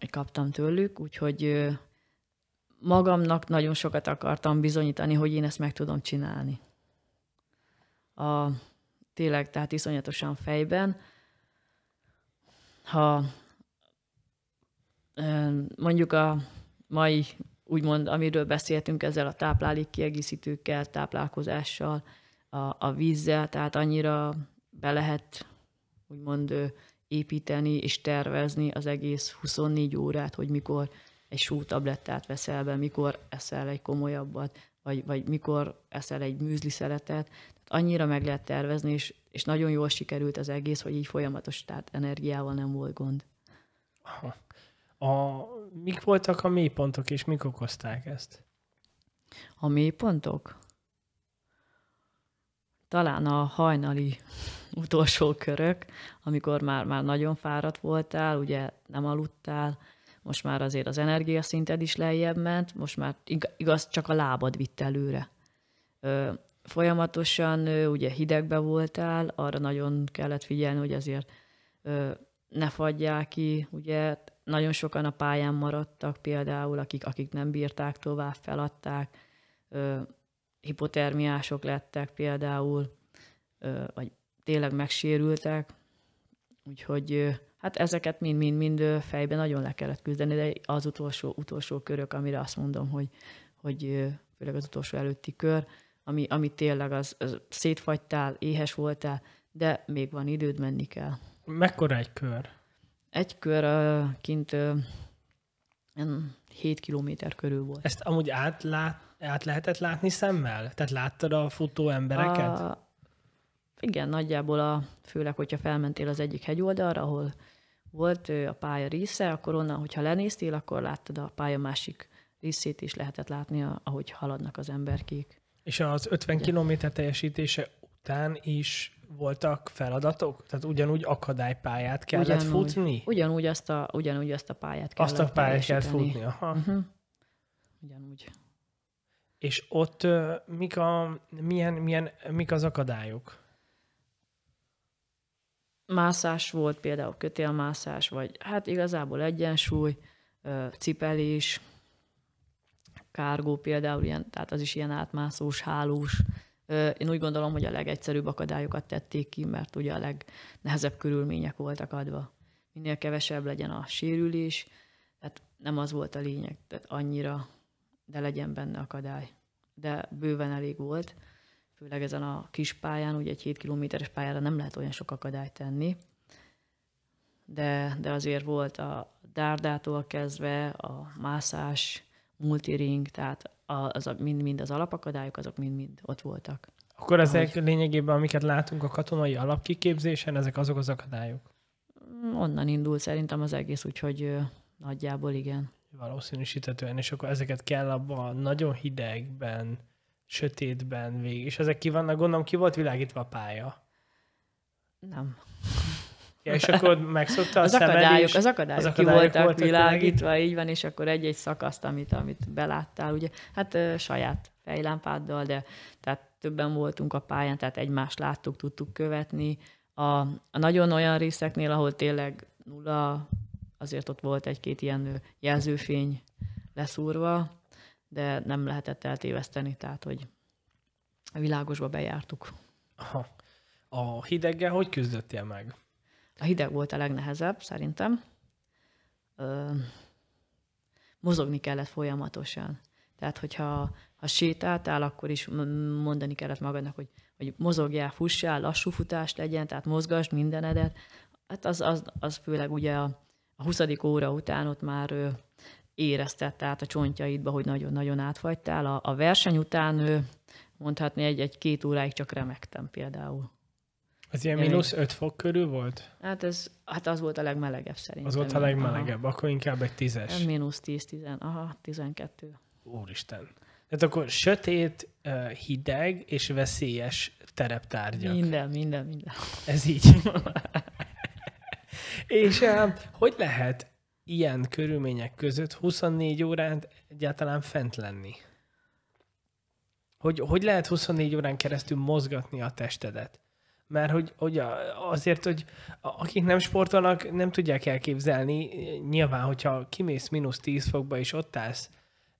[SPEAKER 2] kaptam tőlük, úgyhogy magamnak nagyon sokat akartam bizonyítani, hogy én ezt meg tudom csinálni. A, tényleg, tehát iszonyatosan fejben. Ha mondjuk a mai, úgymond, amiről beszéltünk ezzel a táplálék kiegészítőkkel, táplálkozással, a, a vízzel, tehát annyira be lehet úgymond építeni és tervezni az egész 24 órát, hogy mikor egy sótablettát veszel be, mikor eszel egy komolyabbat, vagy, vagy mikor eszel egy műzli szeletet. Tehát annyira meg lehet tervezni, és, és nagyon jól sikerült az egész, hogy így folyamatos, tehát energiával nem volt gond.
[SPEAKER 1] Aha. A, mik voltak a mélypontok, és mik okozták ezt?
[SPEAKER 2] A mélypontok? Talán a hajnali utolsó körök, amikor már, már nagyon fáradt voltál, ugye nem aludtál, most már azért az energiaszinted is lejjebb ment, most már igaz, csak a lábad vitt előre. Ö, folyamatosan ö, ugye hidegbe voltál, arra nagyon kellett figyelni, hogy azért ö, ne fagyják ki, ugye nagyon sokan a pályán maradtak például, akik, akik nem bírták tovább, feladták, ö, hipotermiások lettek például, ö, vagy tényleg megsérültek, úgyhogy hát ezeket mind-mind-mind fejben nagyon le kellett küzdeni, de az utolsó, utolsó körök, amire azt mondom, hogy, hogy főleg az utolsó előtti kör, ami, ami tényleg az, az szétfagytál, éhes voltál, de még van időd, menni kell.
[SPEAKER 1] Mekkora egy kör?
[SPEAKER 2] Egy kör kint 7 kilométer körül volt. Ezt amúgy átlát,
[SPEAKER 1] át lehetett látni szemmel? Tehát láttad a futó embereket? A,
[SPEAKER 2] igen, nagyjából a, főleg, hogyha felmentél az egyik hegyoldalra, ahol volt a pálya része, akkor onnan, hogyha lenéztél, akkor láttad a pálya másik részét is lehetett látni, ahogy haladnak az emberkék.
[SPEAKER 1] És az 50 Ugye? kilométer teljesítése után is voltak feladatok? Tehát ugyanúgy akadálypályát kellett ugyanúgy, futni?
[SPEAKER 2] Ugyanúgy azt, a, ugyanúgy azt a pályát kellett Azt a pályát kellett futni, aha. Uh-huh. Ugyanúgy.
[SPEAKER 1] És ott uh, mik, a, milyen, milyen, mik az akadályok?
[SPEAKER 2] mászás volt, például kötélmászás, vagy hát igazából egyensúly, cipelés, kárgó például, ilyen, tehát az is ilyen átmászós, hálós. Én úgy gondolom, hogy a legegyszerűbb akadályokat tették ki, mert ugye a legnehezebb körülmények voltak adva. Minél kevesebb legyen a sérülés, tehát nem az volt a lényeg, tehát annyira, de legyen benne akadály. De bőven elég volt főleg ezen a kis pályán, ugye egy 7 kilométeres pályára nem lehet olyan sok akadályt tenni, de, de azért volt a dárdától kezdve a mászás, multiring, tehát az, mind-mind az alapakadályok, azok mind-mind ott voltak. Akkor ezek
[SPEAKER 1] Ahogy... lényegében, amiket látunk a katonai alapkiképzésen, ezek azok az akadályok? Onnan indul szerintem az egész, úgyhogy nagyjából igen. Valószínűsítetően, és akkor ezeket kell abban nagyon hidegben, sötétben végig. És ezek ki vannak, gondolom, ki volt világítva a pálya.
[SPEAKER 2] Nem. Ja, és akkor megszokta a az szemed, akadályok, az akadályok, az akadályok ki voltak, voltak világítva, így van, és akkor egy-egy szakaszt, amit, amit beláttál, ugye, hát ö, saját fejlámpáddal, de tehát többen voltunk a pályán, tehát egymást láttuk, tudtuk követni. A, a nagyon olyan részeknél, ahol tényleg nulla, azért ott volt egy-két ilyen jelzőfény leszúrva, de nem lehetett eltéveszteni, tehát hogy világosba bejártuk. Aha. A hideggel hogy küzdöttél meg? A hideg volt a legnehezebb, szerintem. Ö, mozogni kellett folyamatosan. Tehát, hogyha ha sétáltál, akkor is mondani kellett magadnak, hogy, hogy mozogjál, fussál, lassú futást legyen, tehát mozgasd mindenedet. Hát az, az, az főleg ugye a, a 20. óra után ott már éreztett át a csontjaidba, hogy nagyon-nagyon átfagytál. A, a verseny után mondhatni egy-két egy óráig csak remektem például.
[SPEAKER 1] Az ilyen mínusz 5 fok körül volt?
[SPEAKER 2] Hát, ez, hát az volt a legmelegebb szerintem. Az volt a legmelegebb, aha. akkor inkább egy tízes. Hát mínusz 10, 10, aha, 12.
[SPEAKER 1] Úristen. Tehát akkor sötét, eh, hideg és veszélyes tereptárgyak. Minden, minden, minden. Ez így. és eh, hogy lehet ilyen körülmények között 24 órán egyáltalán fent lenni? Hogy, hogy lehet 24 órán keresztül mozgatni a testedet? Mert hogy, hogy azért, hogy akik nem sportolnak, nem tudják elképzelni, nyilván, hogyha kimész mínusz 10 fokba, és ott állsz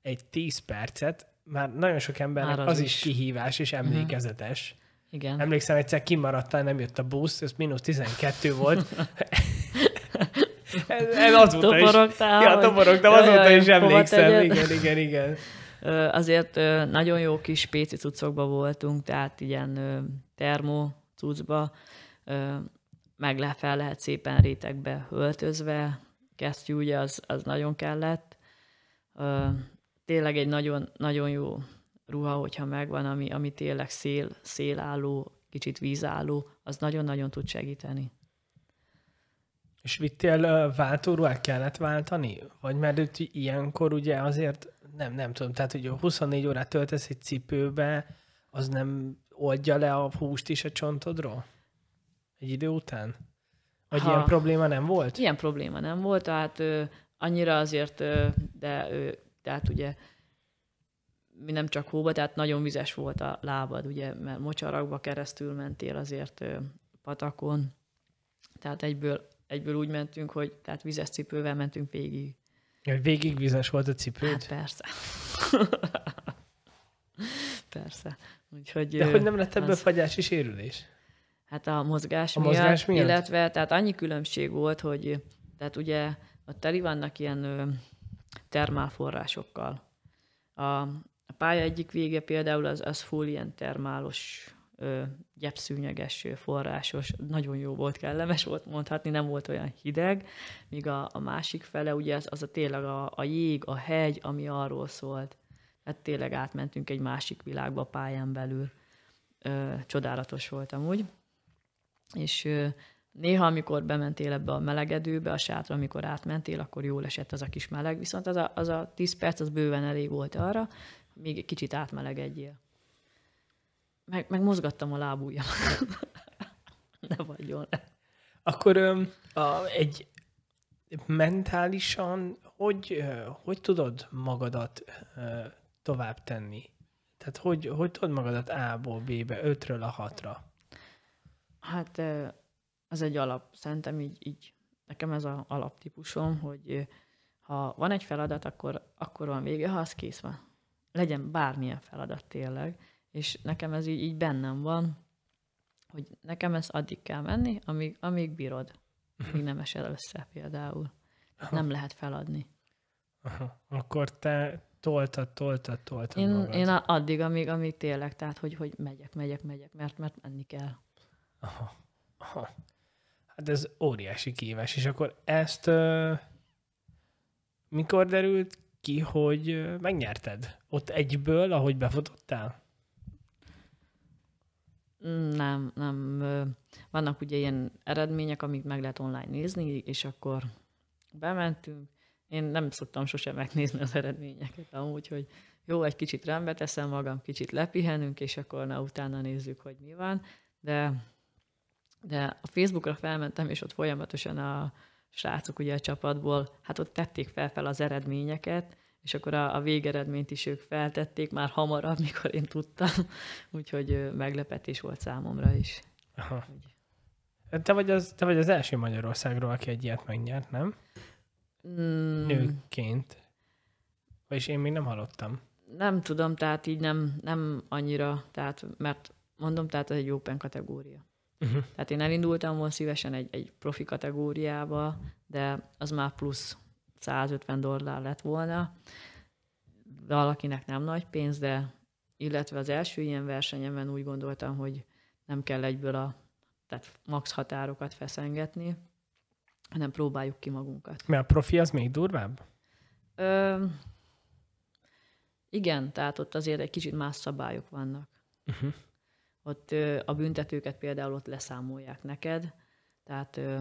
[SPEAKER 1] egy 10 percet, már nagyon sok embernek az, az is. is kihívás és mhm. emlékezetes. Uh-huh. Igen. Emlékszem, egyszer kimaradtál, nem jött a busz, ez mínusz 12 volt. Ez, azóta Toporogtál, is. Ja, toporogtam, azóta jaj, is emlékszem. Igen, igen, igen.
[SPEAKER 2] Azért nagyon jó kis péci cuccokba voltunk, tehát ilyen termó cuccba, meg le fel lehet szépen rétegbe öltözve, kesztyű ugye az, az nagyon kellett. Tényleg egy nagyon, nagyon jó ruha, hogyha megvan, ami, ami tényleg szél, szélálló, kicsit vízálló, az nagyon-nagyon tud segíteni.
[SPEAKER 1] És vittél váltóruhát kellett váltani? Vagy mert itt ilyenkor ugye azért, nem, nem tudom, tehát hogy 24 órát töltesz egy cipőbe, az nem oldja le a húst is a csontodról? Egy idő után?
[SPEAKER 2] Vagy ha, ilyen probléma nem volt? Ilyen probléma nem volt, tehát ö, annyira azért, ö, de ö, tehát ugye mi nem csak hóba, tehát nagyon vizes volt a lábad, ugye, mert mocsarakba keresztül mentél azért ö, patakon, tehát egyből egyből úgy mentünk, hogy tehát vizes cipővel mentünk végig. Végig vizes volt a cipőd? Hát persze. persze. Úgyhogy, De hogy nem lett ebből az... fagyási sérülés? Hát a mozgás, a miatt, mozgás miatt, illetve tehát annyi különbség volt, hogy tehát ugye a teli vannak ilyen termálforrásokkal. A, a pálya egyik vége például az, az full ilyen termálos ö, gyepszűnyeges, forrásos, nagyon jó volt, kellemes volt mondhatni, nem volt olyan hideg, míg a, a másik fele, ugye az, az a tényleg a, a jég, a hegy, ami arról szólt. Hát tényleg átmentünk egy másik világba pályán belül. Ö, csodálatos volt amúgy. És ö, néha, amikor bementél ebbe a melegedőbe, a sátra, amikor átmentél, akkor jól esett az a kis meleg, viszont az a, az a 10 perc, az bőven elég volt arra, még kicsit átmelegedjél meg, meg mozgattam a lábújjal. ne vagy jól.
[SPEAKER 1] Akkor a, egy mentálisan, hogy, hogy tudod magadat tovább tenni? Tehát hogy, hogy tudod magadat A-ból B-be, 5-ről a 6-ra?
[SPEAKER 2] Hát ez egy alap. Szerintem így, így nekem ez az alaptípusom, hogy ha van egy feladat, akkor, akkor van vége, ha az kész van. Legyen bármilyen feladat tényleg és nekem ez így, így bennem van, hogy nekem ez addig kell menni, amíg, amíg bírod. Mhm. amíg nem esel össze például. Aha. Nem lehet feladni. Aha. Akkor
[SPEAKER 1] te toltad, toltad, toltad én, magad. Én
[SPEAKER 2] addig, amíg, amíg tényleg, tehát hogy, hogy megyek, megyek, megyek, mert, mert menni kell. Aha. Aha.
[SPEAKER 1] Hát ez óriási kívás, és akkor ezt mikor derült ki, hogy megnyerted? Ott egyből, ahogy befutottál?
[SPEAKER 2] Nem, nem. Vannak ugye ilyen eredmények, amit meg lehet online nézni, és akkor bementünk. Én nem szoktam sosem megnézni az eredményeket, amúgy, hogy jó, egy kicsit rendbe teszem magam, kicsit lepihenünk, és akkor na, utána nézzük, hogy mi van. De, de a Facebookra felmentem, és ott folyamatosan a srácok ugye a csapatból, hát ott tették fel, fel az eredményeket, és akkor a, a végeredményt is ők feltették, már hamarabb, mikor én tudtam, úgyhogy meglepetés volt számomra is.
[SPEAKER 1] Aha. Te vagy, az, te vagy az első Magyarországról, aki egy ilyet megnyert, nem? Mm. Nőként. Vagyis én még nem hallottam.
[SPEAKER 2] Nem tudom, tehát így nem, nem annyira, tehát, mert mondom, tehát ez egy open kategória. Uh-huh. Tehát én elindultam volna szívesen egy, egy profi kategóriába, de az már plusz 150 dollár lett volna, valakinek nem nagy pénz, de illetve az első ilyen versenyemben úgy gondoltam, hogy nem kell egyből a tehát max határokat feszengetni, hanem próbáljuk ki magunkat. Mert a profi
[SPEAKER 1] az még durvább?
[SPEAKER 2] Ö, igen, tehát ott azért egy kicsit más szabályok vannak. Uh-huh. Ott ö, a büntetőket például ott leszámolják neked, tehát ö,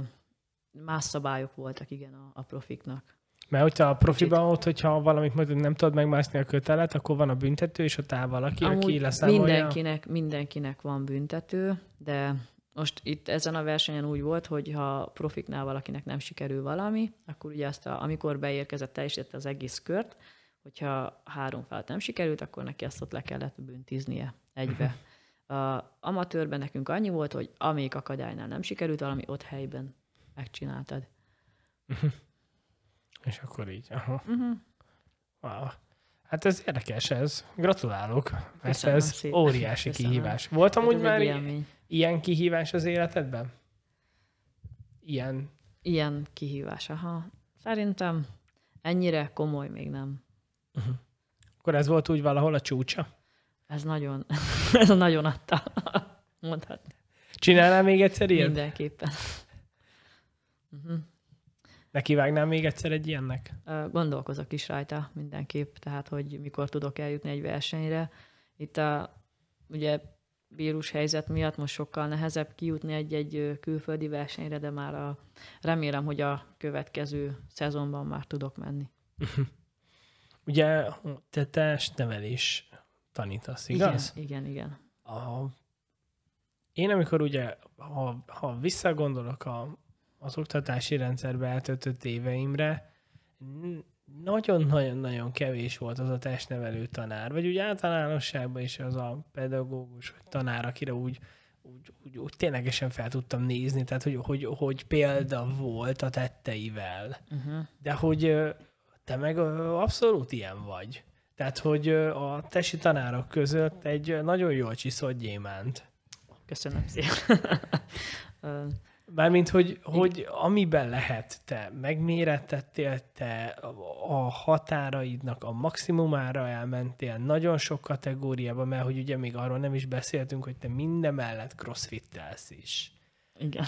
[SPEAKER 2] más szabályok voltak igen a, a profiknak.
[SPEAKER 1] Mert hogyha a profiban ott, hogyha valamit majd nem tudod megmászni a kötelet, akkor van a büntető, és ott áll valaki, Amúgy aki leszámolja. Mindenkinek,
[SPEAKER 2] mindenkinek van büntető, de most itt ezen a versenyen úgy volt, hogy ha profiknál valakinek nem sikerül valami, akkor ugye azt, a, amikor beérkezett, teljesített az egész kört, hogyha három felt nem sikerült, akkor neki azt ott le kellett büntiznie egybe. A amatőrben nekünk annyi volt, hogy amíg akadálynál nem sikerült valami, ott helyben megcsináltad.
[SPEAKER 1] És akkor így, aha. Uh-huh. Ah. Hát ez érdekes ez. Gratulálok, mert ez szépen. óriási Köszönöm. kihívás. Volt amúgy már ilyen, ilyen kihívás az életedben?
[SPEAKER 2] Ilyen? Ilyen kihívás, aha. Szerintem ennyire komoly még nem. Uh-huh. Akkor ez volt úgy valahol a csúcsa? Ez nagyon, ez nagyon adta, mondhatni.
[SPEAKER 1] Csinálnál még egyszer ilyet? Mindenképpen. Uh-huh. Nekivágnám még egyszer
[SPEAKER 2] egy ilyennek? Gondolkozok is rajta mindenképp, tehát hogy mikor tudok eljutni egy versenyre. Itt a, ugye vírus helyzet miatt most sokkal nehezebb kijutni egy-egy külföldi versenyre, de már a, remélem, hogy a következő szezonban már tudok menni.
[SPEAKER 1] Ugye te testnevelés tanítasz, igaz? Igen, igen. igen. A, én amikor ugye, ha, ha visszagondolok a, az oktatási rendszerbe eltöltött éveimre nagyon-nagyon-nagyon kevés volt az a testnevelő tanár, vagy úgy általánosságban is az a pedagógus vagy tanár, akire úgy, úgy, úgy, úgy ténylegesen fel tudtam nézni, tehát hogy, hogy, hogy példa volt a tetteivel. Uh-huh. De hogy te meg abszolút ilyen vagy. Tehát, hogy a tesi tanárok között egy nagyon jól csiszolt gyémánt. Köszönöm szépen. Mármint, hogy, hogy amiben lehet, te megmérettettél, te a határaidnak a maximumára elmentél nagyon sok kategóriába, mert hogy ugye még arról nem is beszéltünk, hogy te minden mellett crossfit is.
[SPEAKER 2] Igen.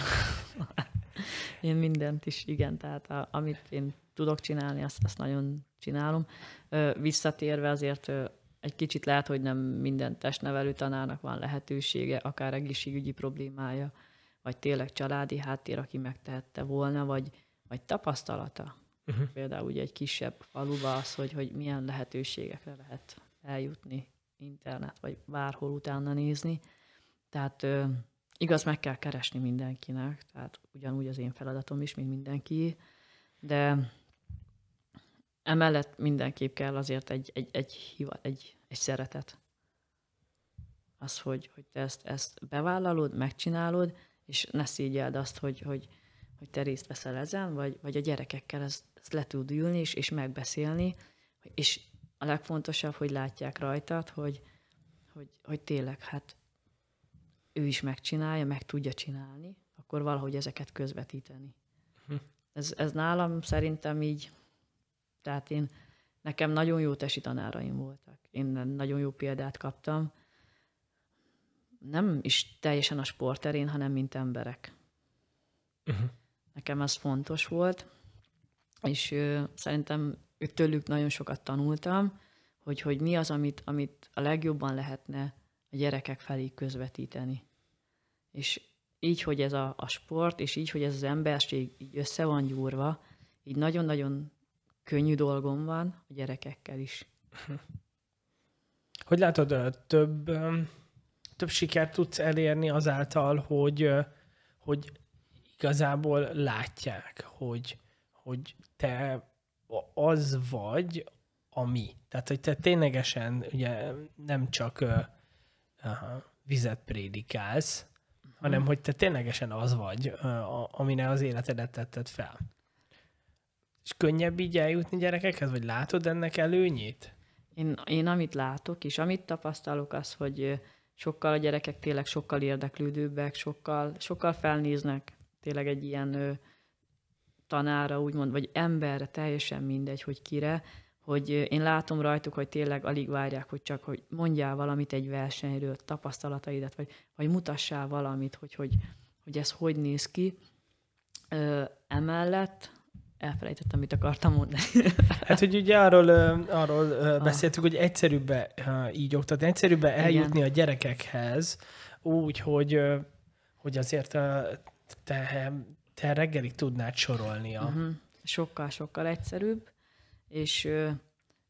[SPEAKER 2] én mindent is, igen, tehát a, amit én tudok csinálni, azt, azt nagyon csinálom. Visszatérve azért egy kicsit lehet, hogy nem minden testnevelő tanárnak van lehetősége, akár egészségügyi problémája, vagy tényleg családi háttér, aki megtehette volna, vagy, vagy tapasztalata. Uh-huh. Például ugye egy kisebb faluba az, hogy, hogy milyen lehetőségekre lehet eljutni internet, vagy bárhol utána nézni. Tehát ö, igaz, meg kell keresni mindenkinek, tehát ugyanúgy az én feladatom is, mint mindenki, de emellett mindenképp kell azért egy, egy, egy, hiva, egy, egy szeretet. Az, hogy, hogy te ezt, ezt bevállalod, megcsinálod, és ne szígyeld azt, hogy, hogy, hogy te részt veszel ezen, vagy, vagy a gyerekekkel ezt, ezt le tud ülni, és, és megbeszélni, és a legfontosabb, hogy látják rajtad, hogy, hogy, hogy tényleg, hát ő is megcsinálja, meg tudja csinálni, akkor valahogy ezeket közvetíteni. Hm. Ez, ez nálam szerintem így, tehát én, nekem nagyon jó tesi tanáraim voltak. Én nagyon jó példát kaptam, nem is teljesen a sporterén, hanem mint emberek. Uh-huh. Nekem ez fontos volt, és ö, szerintem tőlük nagyon sokat tanultam, hogy, hogy mi az, amit, amit a legjobban lehetne a gyerekek felé közvetíteni. És így, hogy ez a, a sport, és így, hogy ez az emberség így össze van gyúrva, így nagyon-nagyon könnyű dolgom van a gyerekekkel is.
[SPEAKER 1] Hogy látod, több több sikert tudsz elérni azáltal, hogy, hogy igazából látják, hogy, hogy te az vagy, ami. Tehát, hogy te ténylegesen ugye nem csak uh, vizet prédikálsz, hanem mhm. hogy te ténylegesen az vagy, uh, amire az életedet tetted fel. És könnyebb
[SPEAKER 2] így eljutni gyerekekhez, vagy látod ennek előnyét? Én, én amit látok, és amit tapasztalok, az, hogy sokkal a gyerekek tényleg sokkal érdeklődőbbek, sokkal, sokkal felnéznek tényleg egy ilyen ö, tanára, úgymond, vagy emberre, teljesen mindegy, hogy kire, hogy én látom rajtuk, hogy tényleg alig várják, hogy csak hogy mondjál valamit egy versenyről, tapasztalataidat, vagy, vagy mutassál valamit, hogy, hogy, hogy ez hogy néz ki. Ö, emellett elfelejtettem, mit akartam mondani. Hát, hogy ugye arról, arról ah. beszéltük, hogy egyszerűbb így
[SPEAKER 1] oktatni, egyszerűbb eljutni Igen. a gyerekekhez úgy, hogy, hogy azért te, te reggelig tudnád sorolni a... Uh-huh. Mhm.
[SPEAKER 2] Sokkal-sokkal egyszerűbb, és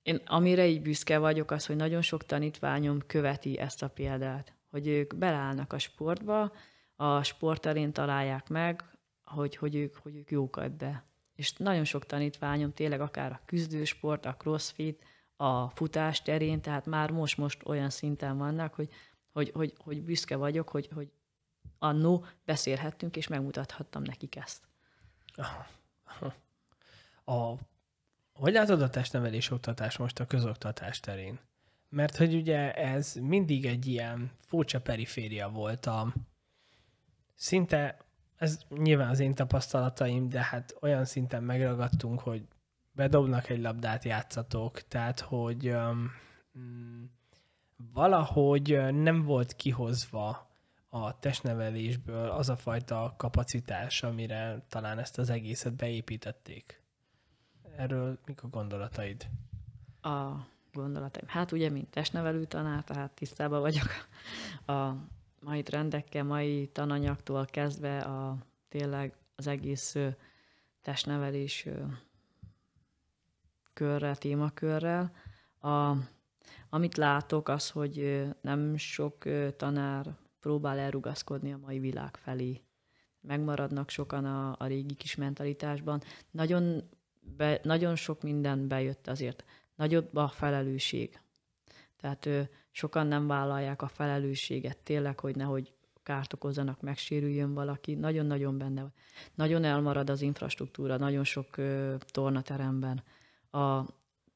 [SPEAKER 2] én amire így büszke vagyok, az, hogy nagyon sok tanítványom követi ezt a példát, hogy ők belállnak a sportba, a sport találják meg, hogy, hogy, ők, hogy ők jók ebbe és nagyon sok tanítványom tényleg akár a küzdősport, a crossfit, a futás terén, tehát már most-most olyan szinten vannak, hogy, hogy, hogy, hogy büszke vagyok, hogy, hogy annó beszélhettünk, és megmutathattam nekik ezt.
[SPEAKER 1] A, hogy látod a testnevelés oktatás most a közoktatás terén? Mert hogy ugye ez mindig egy ilyen furcsa periféria volt a szinte ez nyilván az én tapasztalataim, de hát olyan szinten megragadtunk, hogy bedobnak egy labdát, játszatok, tehát hogy um, valahogy nem volt kihozva a testnevelésből az a fajta kapacitás, amire talán ezt az egészet beépítették. Erről mik a gondolataid?
[SPEAKER 2] A gondolataim. Hát ugye, mint testnevelő tanár, tehát tisztában vagyok a mai trendekkel, mai tananyagtól kezdve a tényleg az egész testnevelés körrel, témakörrel. A, amit látok az, hogy nem sok tanár próbál elrugaszkodni a mai világ felé. Megmaradnak sokan a, a régi kis mentalitásban. Nagyon, be, nagyon sok minden bejött azért. Nagyobb a felelősség. Tehát sokan nem vállalják a felelősséget tényleg, hogy nehogy kárt okozzanak, megsérüljön valaki, nagyon-nagyon benne van. Nagyon elmarad az infrastruktúra, nagyon sok ö, tornateremben. A,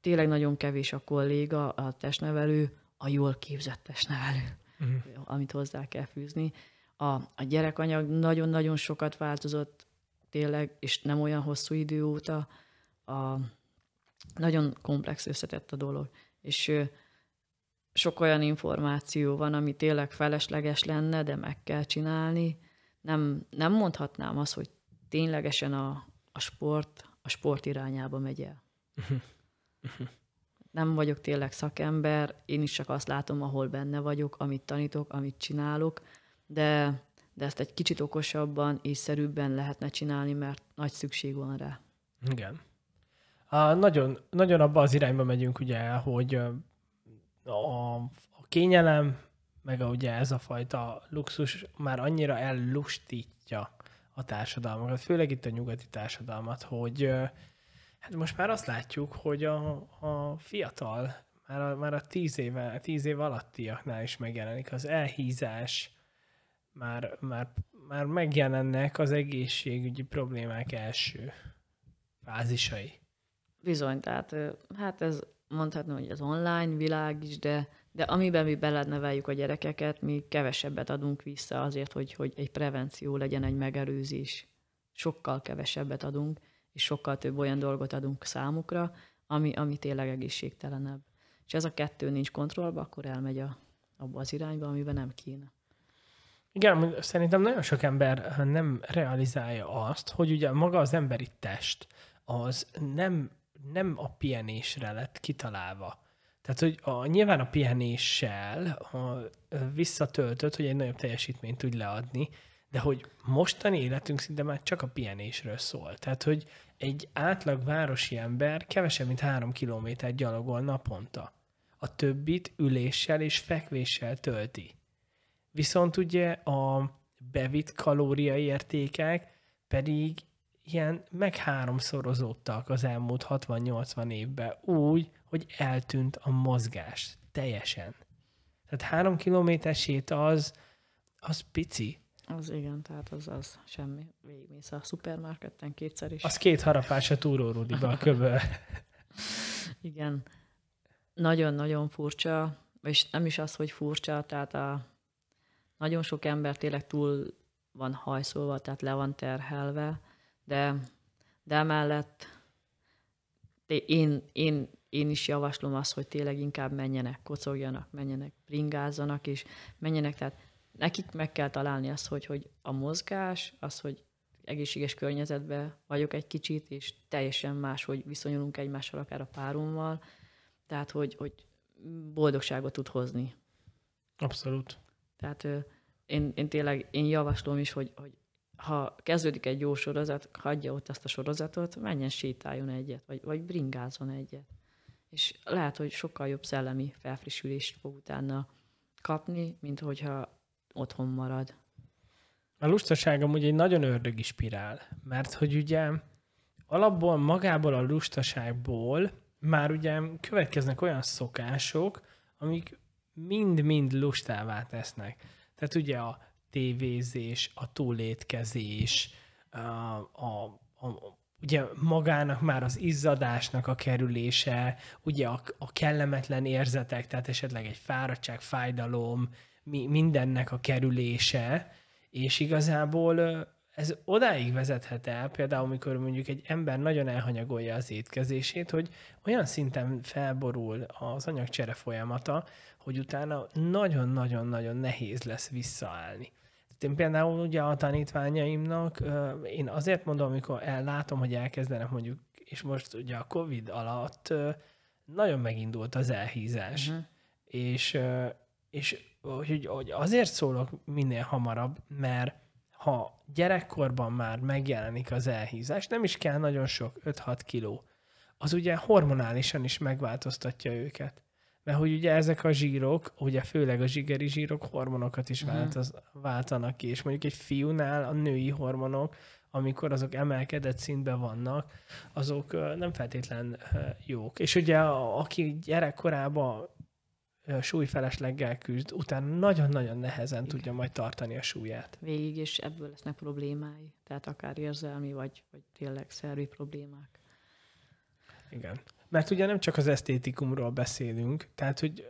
[SPEAKER 2] tényleg nagyon kevés a kolléga, a testnevelő, a jól képzett testnevelő, uh-huh. amit hozzá kell fűzni. A, a gyerekanyag nagyon-nagyon sokat változott, tényleg, és nem olyan hosszú idő óta. A, nagyon komplex összetett a dolog. És sok olyan információ van, ami tényleg felesleges lenne, de meg kell csinálni. Nem, nem mondhatnám azt, hogy ténylegesen a, a sport a sport irányába megy el. Nem vagyok tényleg szakember, én is csak azt látom, ahol benne vagyok, amit tanítok, amit csinálok, de, de ezt egy kicsit okosabban, és szerűbben lehetne csinálni, mert nagy szükség van rá.
[SPEAKER 1] Igen. A, nagyon, nagyon abba az irányba megyünk ugye, hogy a, a kényelem, meg a, ugye ez a fajta luxus már annyira ellustítja a társadalmakat, főleg itt a nyugati társadalmat, hogy hát most már azt látjuk, hogy a, a fiatal, már a, már a tíz, éve, tíz év alattiaknál is megjelenik az elhízás, már, már, már megjelennek az egészségügyi problémák első fázisai.
[SPEAKER 2] Bizony, tehát hát ez mondhatni, hogy az online világ is, de, de amiben mi beledneveljük a gyerekeket, mi kevesebbet adunk vissza azért, hogy, hogy egy prevenció legyen, egy megelőzés. Sokkal kevesebbet adunk, és sokkal több olyan dolgot adunk számukra, ami, ami tényleg egészségtelenebb. És ez a kettő nincs kontrollba, akkor elmegy a, abba az irányba, amiben nem kéne.
[SPEAKER 1] Igen, szerintem nagyon sok ember nem realizálja azt, hogy ugye maga az emberi test az nem nem a pihenésre lett kitalálva. Tehát, hogy a, nyilván a pihenéssel a, visszatöltött, hogy egy nagyobb teljesítményt tudj leadni, de hogy mostani életünk szinte már csak a pihenésről szól. Tehát, hogy egy átlag városi ember kevesebb, mint három kilométer gyalogol naponta. A többit üléssel és fekvéssel tölti. Viszont ugye a bevitt kalóriai értékek pedig ilyen megháromszorozódtak az elmúlt 60-80 évben úgy, hogy eltűnt a mozgás teljesen. Tehát három kilométer sét az, az pici. Az igen, tehát az
[SPEAKER 2] az semmi. Végigmész a szupermarketten kétszer is. Az két
[SPEAKER 1] harapás a túró Rudiba, a köböl.
[SPEAKER 2] igen. Nagyon-nagyon furcsa, és nem is az, hogy furcsa, tehát a nagyon sok ember tényleg túl van hajszolva, tehát le van terhelve, de, de emellett én, én, én is javaslom azt, hogy tényleg inkább menjenek, kocogjanak, menjenek, bringázzanak, és menjenek, tehát nekik meg kell találni azt, hogy, hogy a mozgás, az, hogy egészséges környezetben vagyok egy kicsit, és teljesen más, hogy viszonyulunk egymással, akár a párommal, tehát hogy, hogy boldogságot tud hozni. Abszolút. Tehát én, én tényleg, én javaslom is, hogy, hogy ha kezdődik egy jó sorozat, hagyja ott azt a sorozatot, menjen sétáljon egyet, vagy, vagy bringázon egyet. És lehet, hogy sokkal jobb szellemi felfrissülést fog utána kapni, mint hogyha otthon marad.
[SPEAKER 1] A lustaság amúgy egy nagyon ördögi spirál, mert hogy ugye alapból magából a lustaságból már ugye következnek olyan szokások, amik mind-mind lustává tesznek. Tehát ugye a tévézés, a túlétkezés, a, a, a, ugye magának már az izzadásnak a kerülése, ugye a, a kellemetlen érzetek, tehát esetleg egy fáradtság, fájdalom, mi, mindennek a kerülése, és igazából ez odáig vezethet el, például amikor mondjuk egy ember nagyon elhanyagolja az étkezését, hogy olyan szinten felborul az anyagcsere folyamata, hogy utána nagyon-nagyon-nagyon nehéz lesz visszaállni én például ugye a tanítványaimnak, én azért mondom, amikor ellátom, hogy elkezdenek mondjuk, és most ugye a Covid alatt nagyon megindult az elhízás. Uh-huh. És, és hogy, hogy azért szólok minél hamarabb, mert ha gyerekkorban már megjelenik az elhízás, nem is kell nagyon sok, 5-6 kiló, az ugye hormonálisan is megváltoztatja őket. Mert hogy ugye ezek a zsírok, ugye főleg a zsigeri zsírok hormonokat is mhm. vált, az, váltanak ki, és mondjuk egy fiúnál a női hormonok, amikor azok emelkedett szintben vannak, azok nem feltétlen jók. És ugye aki gyerekkorában súlyfelesleggel küzd, utána nagyon-nagyon nehezen Igen. tudja majd tartani a súlyát.
[SPEAKER 2] Végig, és ebből lesznek problémái, tehát akár érzelmi, vagy, vagy tényleg szervi problémák. Igen.
[SPEAKER 1] Mert ugye nem csak az esztétikumról beszélünk, tehát hogy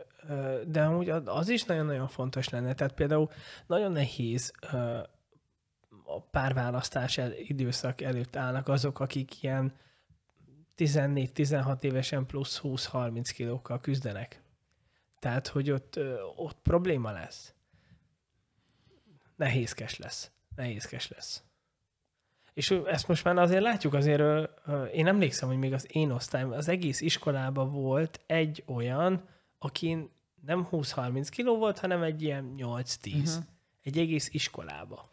[SPEAKER 1] de amúgy az is nagyon-nagyon fontos lenne. Tehát például nagyon nehéz a párválasztás időszak előtt állnak azok, akik ilyen 14-16 évesen plusz 20-30 kilókkal küzdenek. Tehát, hogy ott, ott probléma lesz. Nehézkes lesz. Nehézkes lesz. És ezt most már azért látjuk, azért én emlékszem, hogy még az én osztályom, az egész iskolában volt egy olyan, aki nem 20-30
[SPEAKER 2] kiló volt, hanem egy ilyen 8-10. Uh-huh. Mhm. Egy egész iskolába.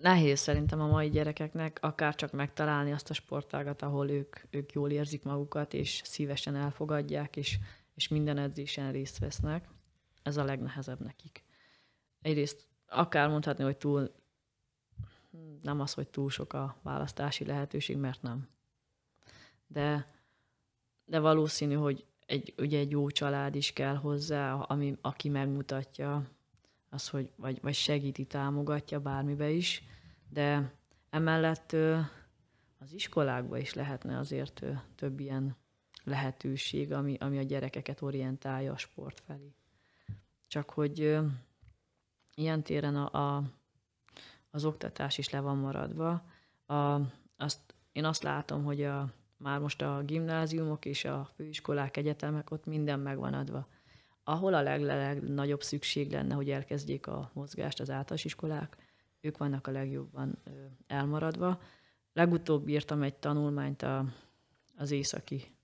[SPEAKER 2] Nehéz szerintem a mai gyerekeknek akár csak megtalálni azt a sportágat, ahol ők, ők jól érzik magukat, és szívesen elfogadják, és, és minden edzésen részt vesznek. Ez a legnehezebb nekik. Egyrészt akár mondhatni, hogy túl, nem az, hogy túl sok a választási lehetőség, mert nem. De, de valószínű, hogy egy, ugye egy jó család is kell hozzá, ami, aki megmutatja az, hogy vagy, vagy segíti, támogatja bármibe is, de emellett az iskolákban is lehetne azért több ilyen lehetőség, ami, ami a gyerekeket orientálja a sport felé. Csak hogy ilyen téren a, a az oktatás is le van maradva. A, azt, én azt látom, hogy a, már most a gimnáziumok és a főiskolák, egyetemek, ott minden megvan adva. Ahol a legnagyobb szükség lenne, hogy elkezdjék a mozgást az általános iskolák, ők vannak a legjobban elmaradva. Legutóbb írtam egy tanulmányt a, az északi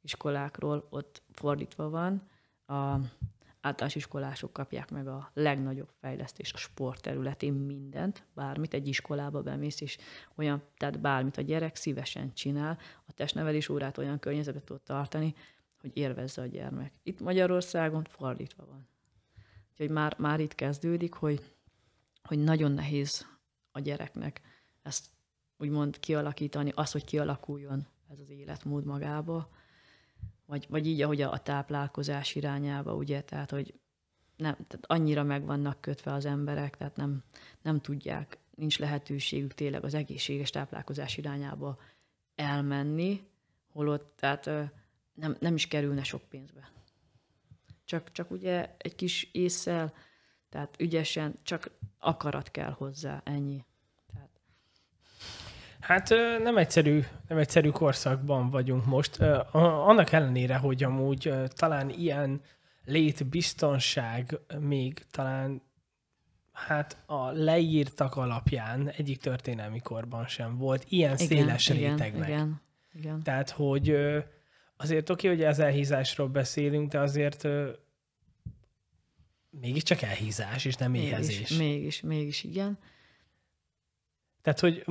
[SPEAKER 2] iskolákról, ott fordítva van. A általános iskolások kapják meg a legnagyobb fejlesztés a sport területén mindent, bármit egy iskolába bemész, és olyan, tehát bármit a gyerek szívesen csinál, a testnevelés órát olyan környezetet tud tartani, hogy élvezze a gyermek. Itt Magyarországon fordítva van. Úgyhogy már, már itt kezdődik, hogy, hogy nagyon nehéz a gyereknek ezt úgymond kialakítani, az, hogy kialakuljon ez az életmód magába, vagy, vagy így, ahogy a, táplálkozás irányába, ugye, tehát, hogy nem, tehát annyira meg vannak kötve az emberek, tehát nem, nem tudják, nincs lehetőségük tényleg az egészséges táplálkozás irányába elmenni, holott tehát nem, nem is kerülne sok pénzbe. Csak, csak ugye egy kis észsel, tehát ügyesen, csak akarat kell hozzá, ennyi. Hát nem egyszerű,
[SPEAKER 1] nem egyszerű korszakban vagyunk most. Annak ellenére, hogy amúgy talán ilyen létbiztonság még talán hát a leírtak alapján egyik történelmi korban sem volt ilyen igen, széles igen, rétegnek. Igen, igen. Tehát, hogy azért oké, hogy az elhízásról beszélünk, de azért mégiscsak elhízás, és nem éhezés. Mégis, mégis, mégis igen. Tehát, hogy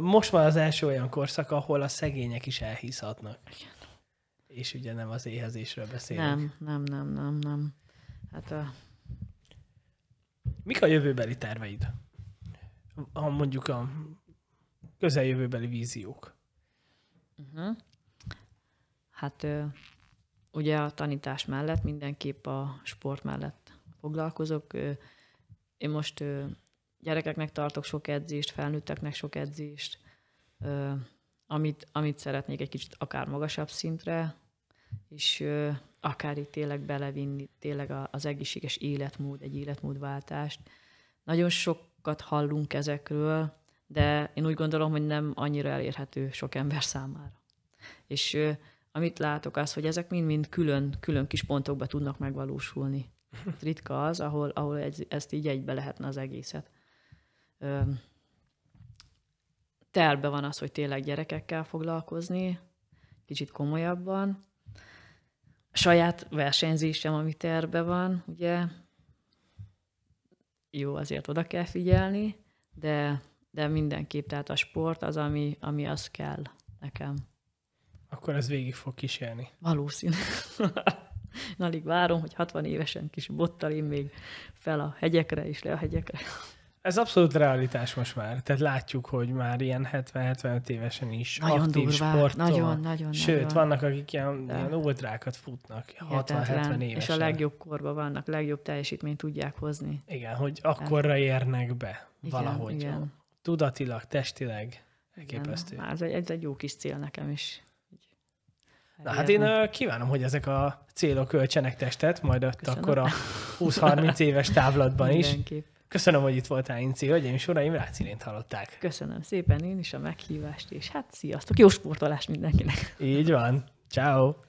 [SPEAKER 1] most van az első olyan korszak, ahol a szegények is elhízhatnak. És ugye nem az éhezésről beszélünk. Nem,
[SPEAKER 2] nem, nem, nem, nem. Hát a...
[SPEAKER 1] Mik a jövőbeli terveid? A mondjuk a közeljövőbeli víziók.
[SPEAKER 2] Uh-huh. Hát ugye a tanítás mellett mindenképp a sport mellett foglalkozok. Én most gyerekeknek tartok sok edzést, felnőtteknek sok edzést, ö, amit, amit szeretnék egy kicsit akár magasabb szintre, és ö, akár itt tényleg belevinni tényleg az egészséges életmód, egy életmódváltást. Nagyon sokat hallunk ezekről, de én úgy gondolom, hogy nem annyira elérhető sok ember számára. És ö, amit látok az, hogy ezek mind-mind külön, külön kis pontokba tudnak megvalósulni. Ritka az, ahol, ahol ez, ezt így egybe lehetne az egészet terbe van az, hogy tényleg gyerekekkel foglalkozni, kicsit komolyabban. Saját versenyzésem, ami terbe van, ugye, jó, azért oda kell figyelni, de, de mindenképp, tehát a sport az, ami, ami az kell nekem.
[SPEAKER 1] Akkor ez végig fog kísérni. Valószínű.
[SPEAKER 2] Alig várom, hogy 60 évesen kis bottal én még fel a hegyekre és le a hegyekre. Ez
[SPEAKER 1] abszolút realitás most már. Tehát látjuk, hogy már ilyen 70-75 évesen is nagyon aktív durvá, sportol. Nagyon, nagyon, Sőt, nagyon. vannak, akik ilyen, ilyen ultrákat futnak 60-70 évesen. És a legjobb
[SPEAKER 2] korban vannak, legjobb teljesítményt tudják hozni. Igen, hogy akkorra
[SPEAKER 1] érnek be
[SPEAKER 2] igen, valahogy. Igen.
[SPEAKER 1] Tudatilag, testileg. Elképesztő. Igen, hát ez,
[SPEAKER 2] egy, ez egy jó kis cél nekem is. Na hát én
[SPEAKER 1] kívánom, hogy ezek a célok öltsenek testet, majd ott Köszönöm. akkor a 20-30 éves távlatban is. Mindenképp. Köszönöm, hogy itt voltál, Inci.
[SPEAKER 2] Hölgyeim és uraim, Rácinént hallották. Köszönöm szépen én is a meghívást, és hát sziasztok, jó sportolás mindenkinek.
[SPEAKER 1] Így van. Ciao.